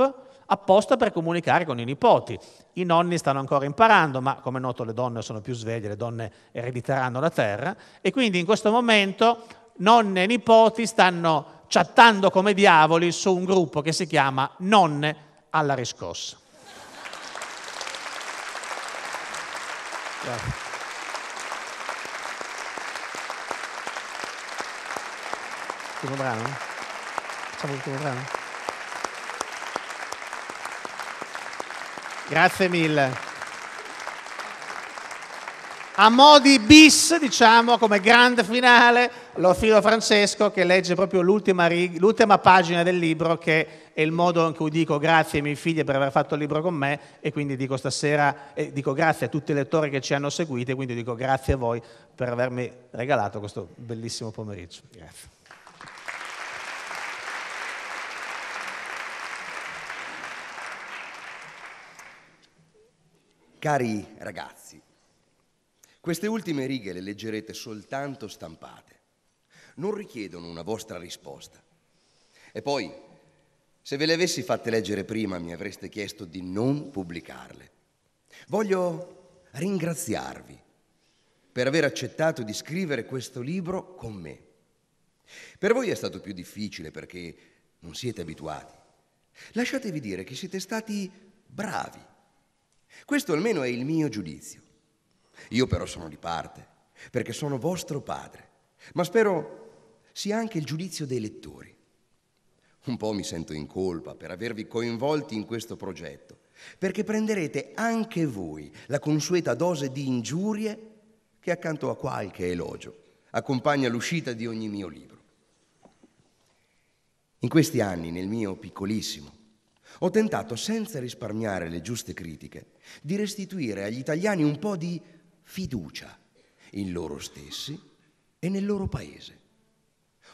Speaker 5: apposta per comunicare con i nipoti. I nonni stanno ancora imparando, ma come noto le donne sono più sveglie, le donne erediteranno la terra, e quindi in questo momento nonne e nipoti stanno chattando come diavoli su un gruppo che si chiama Nonne alla riscossa. Grazie. Ultimo brano? Facciamo l'ultimo brano? Grazie mille a modi bis, diciamo, come grande finale, lo filo Francesco che legge proprio l'ultima, rig- l'ultima, pagina del libro che è il modo in cui dico grazie ai miei figli per aver fatto il libro con me e quindi dico stasera, e dico grazie a tutti i lettori che ci hanno seguiti e quindi dico grazie a voi per avermi regalato questo bellissimo pomeriggio.
Speaker 3: Grazie.
Speaker 6: Cari ragazzi, queste ultime righe le leggerete soltanto stampate. Non richiedono una vostra risposta. E poi, se ve le avessi fatte leggere prima, mi avreste chiesto di non pubblicarle. Voglio ringraziarvi per aver accettato di scrivere questo libro con me. Per voi è stato più difficile perché non siete abituati. Lasciatevi dire che siete stati bravi. Questo almeno è il mio giudizio. Io però sono di parte, perché sono vostro padre, ma spero sia anche il giudizio dei lettori. Un po' mi sento in colpa per avervi coinvolti in questo progetto, perché prenderete anche voi la consueta dose di ingiurie che accanto a qualche elogio accompagna l'uscita di ogni mio libro. In questi anni, nel mio piccolissimo, ho tentato, senza risparmiare le giuste critiche, di restituire agli italiani un po' di fiducia in loro stessi e nel loro paese.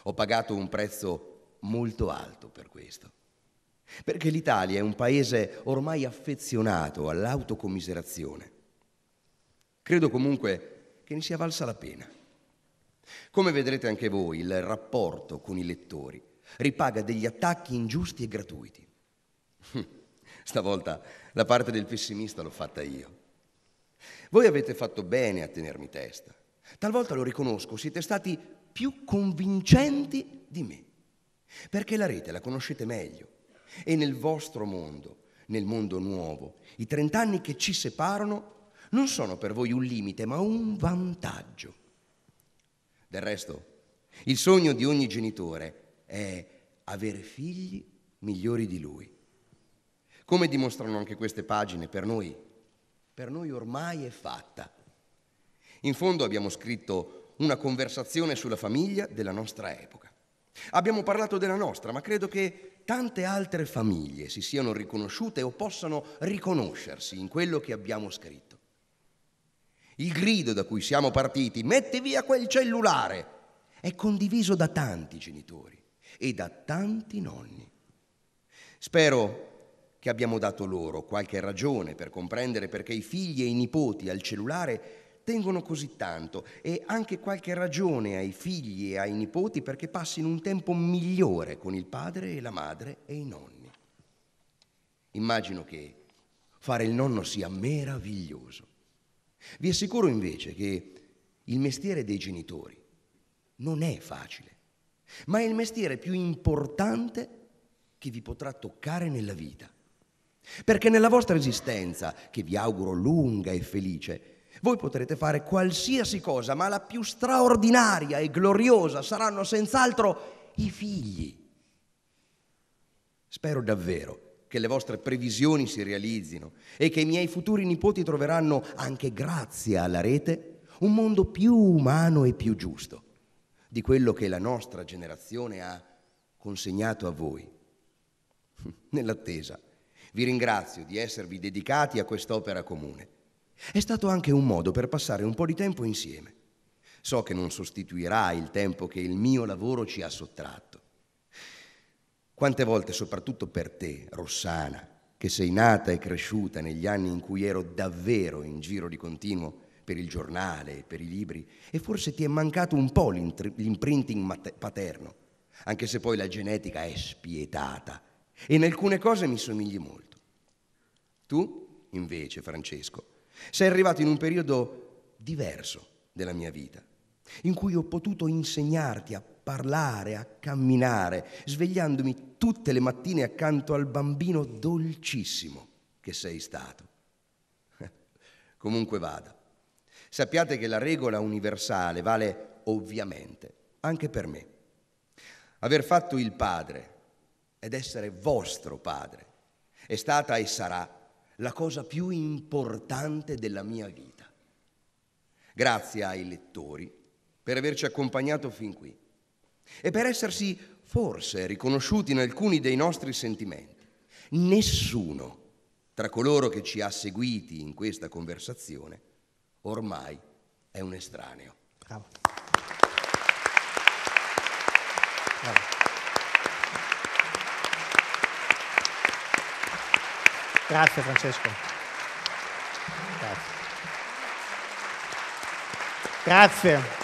Speaker 6: Ho pagato un prezzo molto alto per questo, perché l'Italia è un paese ormai affezionato all'autocommiserazione. Credo comunque che ne sia valsa la pena. Come vedrete anche voi, il rapporto con i lettori ripaga degli attacchi ingiusti e gratuiti. [LAUGHS] Stavolta la parte del pessimista l'ho fatta io. Voi avete fatto bene a tenermi testa. Talvolta lo riconosco, siete stati più convincenti di me, perché la rete la conoscete meglio e nel vostro mondo, nel mondo nuovo, i trent'anni che ci separano non sono per voi un limite, ma un vantaggio. Del resto, il sogno di ogni genitore è avere figli migliori di lui. Come dimostrano anche queste pagine, per noi per noi ormai è fatta. In fondo abbiamo scritto una conversazione sulla famiglia della nostra epoca. Abbiamo parlato della nostra, ma credo che tante altre famiglie si siano riconosciute o possano riconoscersi in quello che abbiamo scritto. Il grido da cui siamo partiti, metti via quel cellulare, è condiviso da tanti genitori e da tanti nonni. Spero che abbiamo dato loro qualche ragione per comprendere perché i figli e i nipoti al cellulare tengono così tanto e anche qualche ragione ai figli e ai nipoti perché passino un tempo migliore con il padre e la madre e i nonni. Immagino che fare il nonno sia meraviglioso. Vi assicuro invece che il mestiere dei genitori non è facile, ma è il mestiere più importante che vi potrà toccare nella vita perché nella vostra esistenza, che vi auguro lunga e felice, voi potrete fare qualsiasi cosa, ma la più straordinaria e gloriosa saranno senz'altro i figli. Spero davvero che le vostre previsioni si realizzino e che i miei futuri nipoti troveranno, anche grazie alla rete, un mondo più umano e più giusto di quello che la nostra generazione ha consegnato a voi. [LAUGHS] Nell'attesa vi ringrazio di esservi dedicati a quest'opera comune. È stato anche un modo per passare un po' di tempo insieme. So che non sostituirà il tempo che il mio lavoro ci ha sottratto. Quante volte, soprattutto per te, Rossana, che sei nata e cresciuta negli anni in cui ero davvero in giro di continuo per il giornale, e per i libri, e forse ti è mancato un po' l'imprinting paterno, anche se poi la genetica è spietata e in alcune cose mi somigli molto. Tu, invece, Francesco, sei arrivato in un periodo diverso della mia vita, in cui ho potuto insegnarti a parlare, a camminare, svegliandomi tutte le mattine accanto al bambino dolcissimo che sei stato. [LAUGHS] Comunque vada. Sappiate che la regola universale vale ovviamente anche per me. Aver fatto il padre ed essere vostro padre è stata e sarà la cosa più importante della mia vita. Grazie ai lettori per averci accompagnato fin qui e per essersi forse riconosciuti in alcuni dei nostri sentimenti. Nessuno tra coloro che ci ha seguiti in questa conversazione ormai è un estraneo. Bravo. Bravo.
Speaker 5: Grazie Francesco. Grazie. Grazie.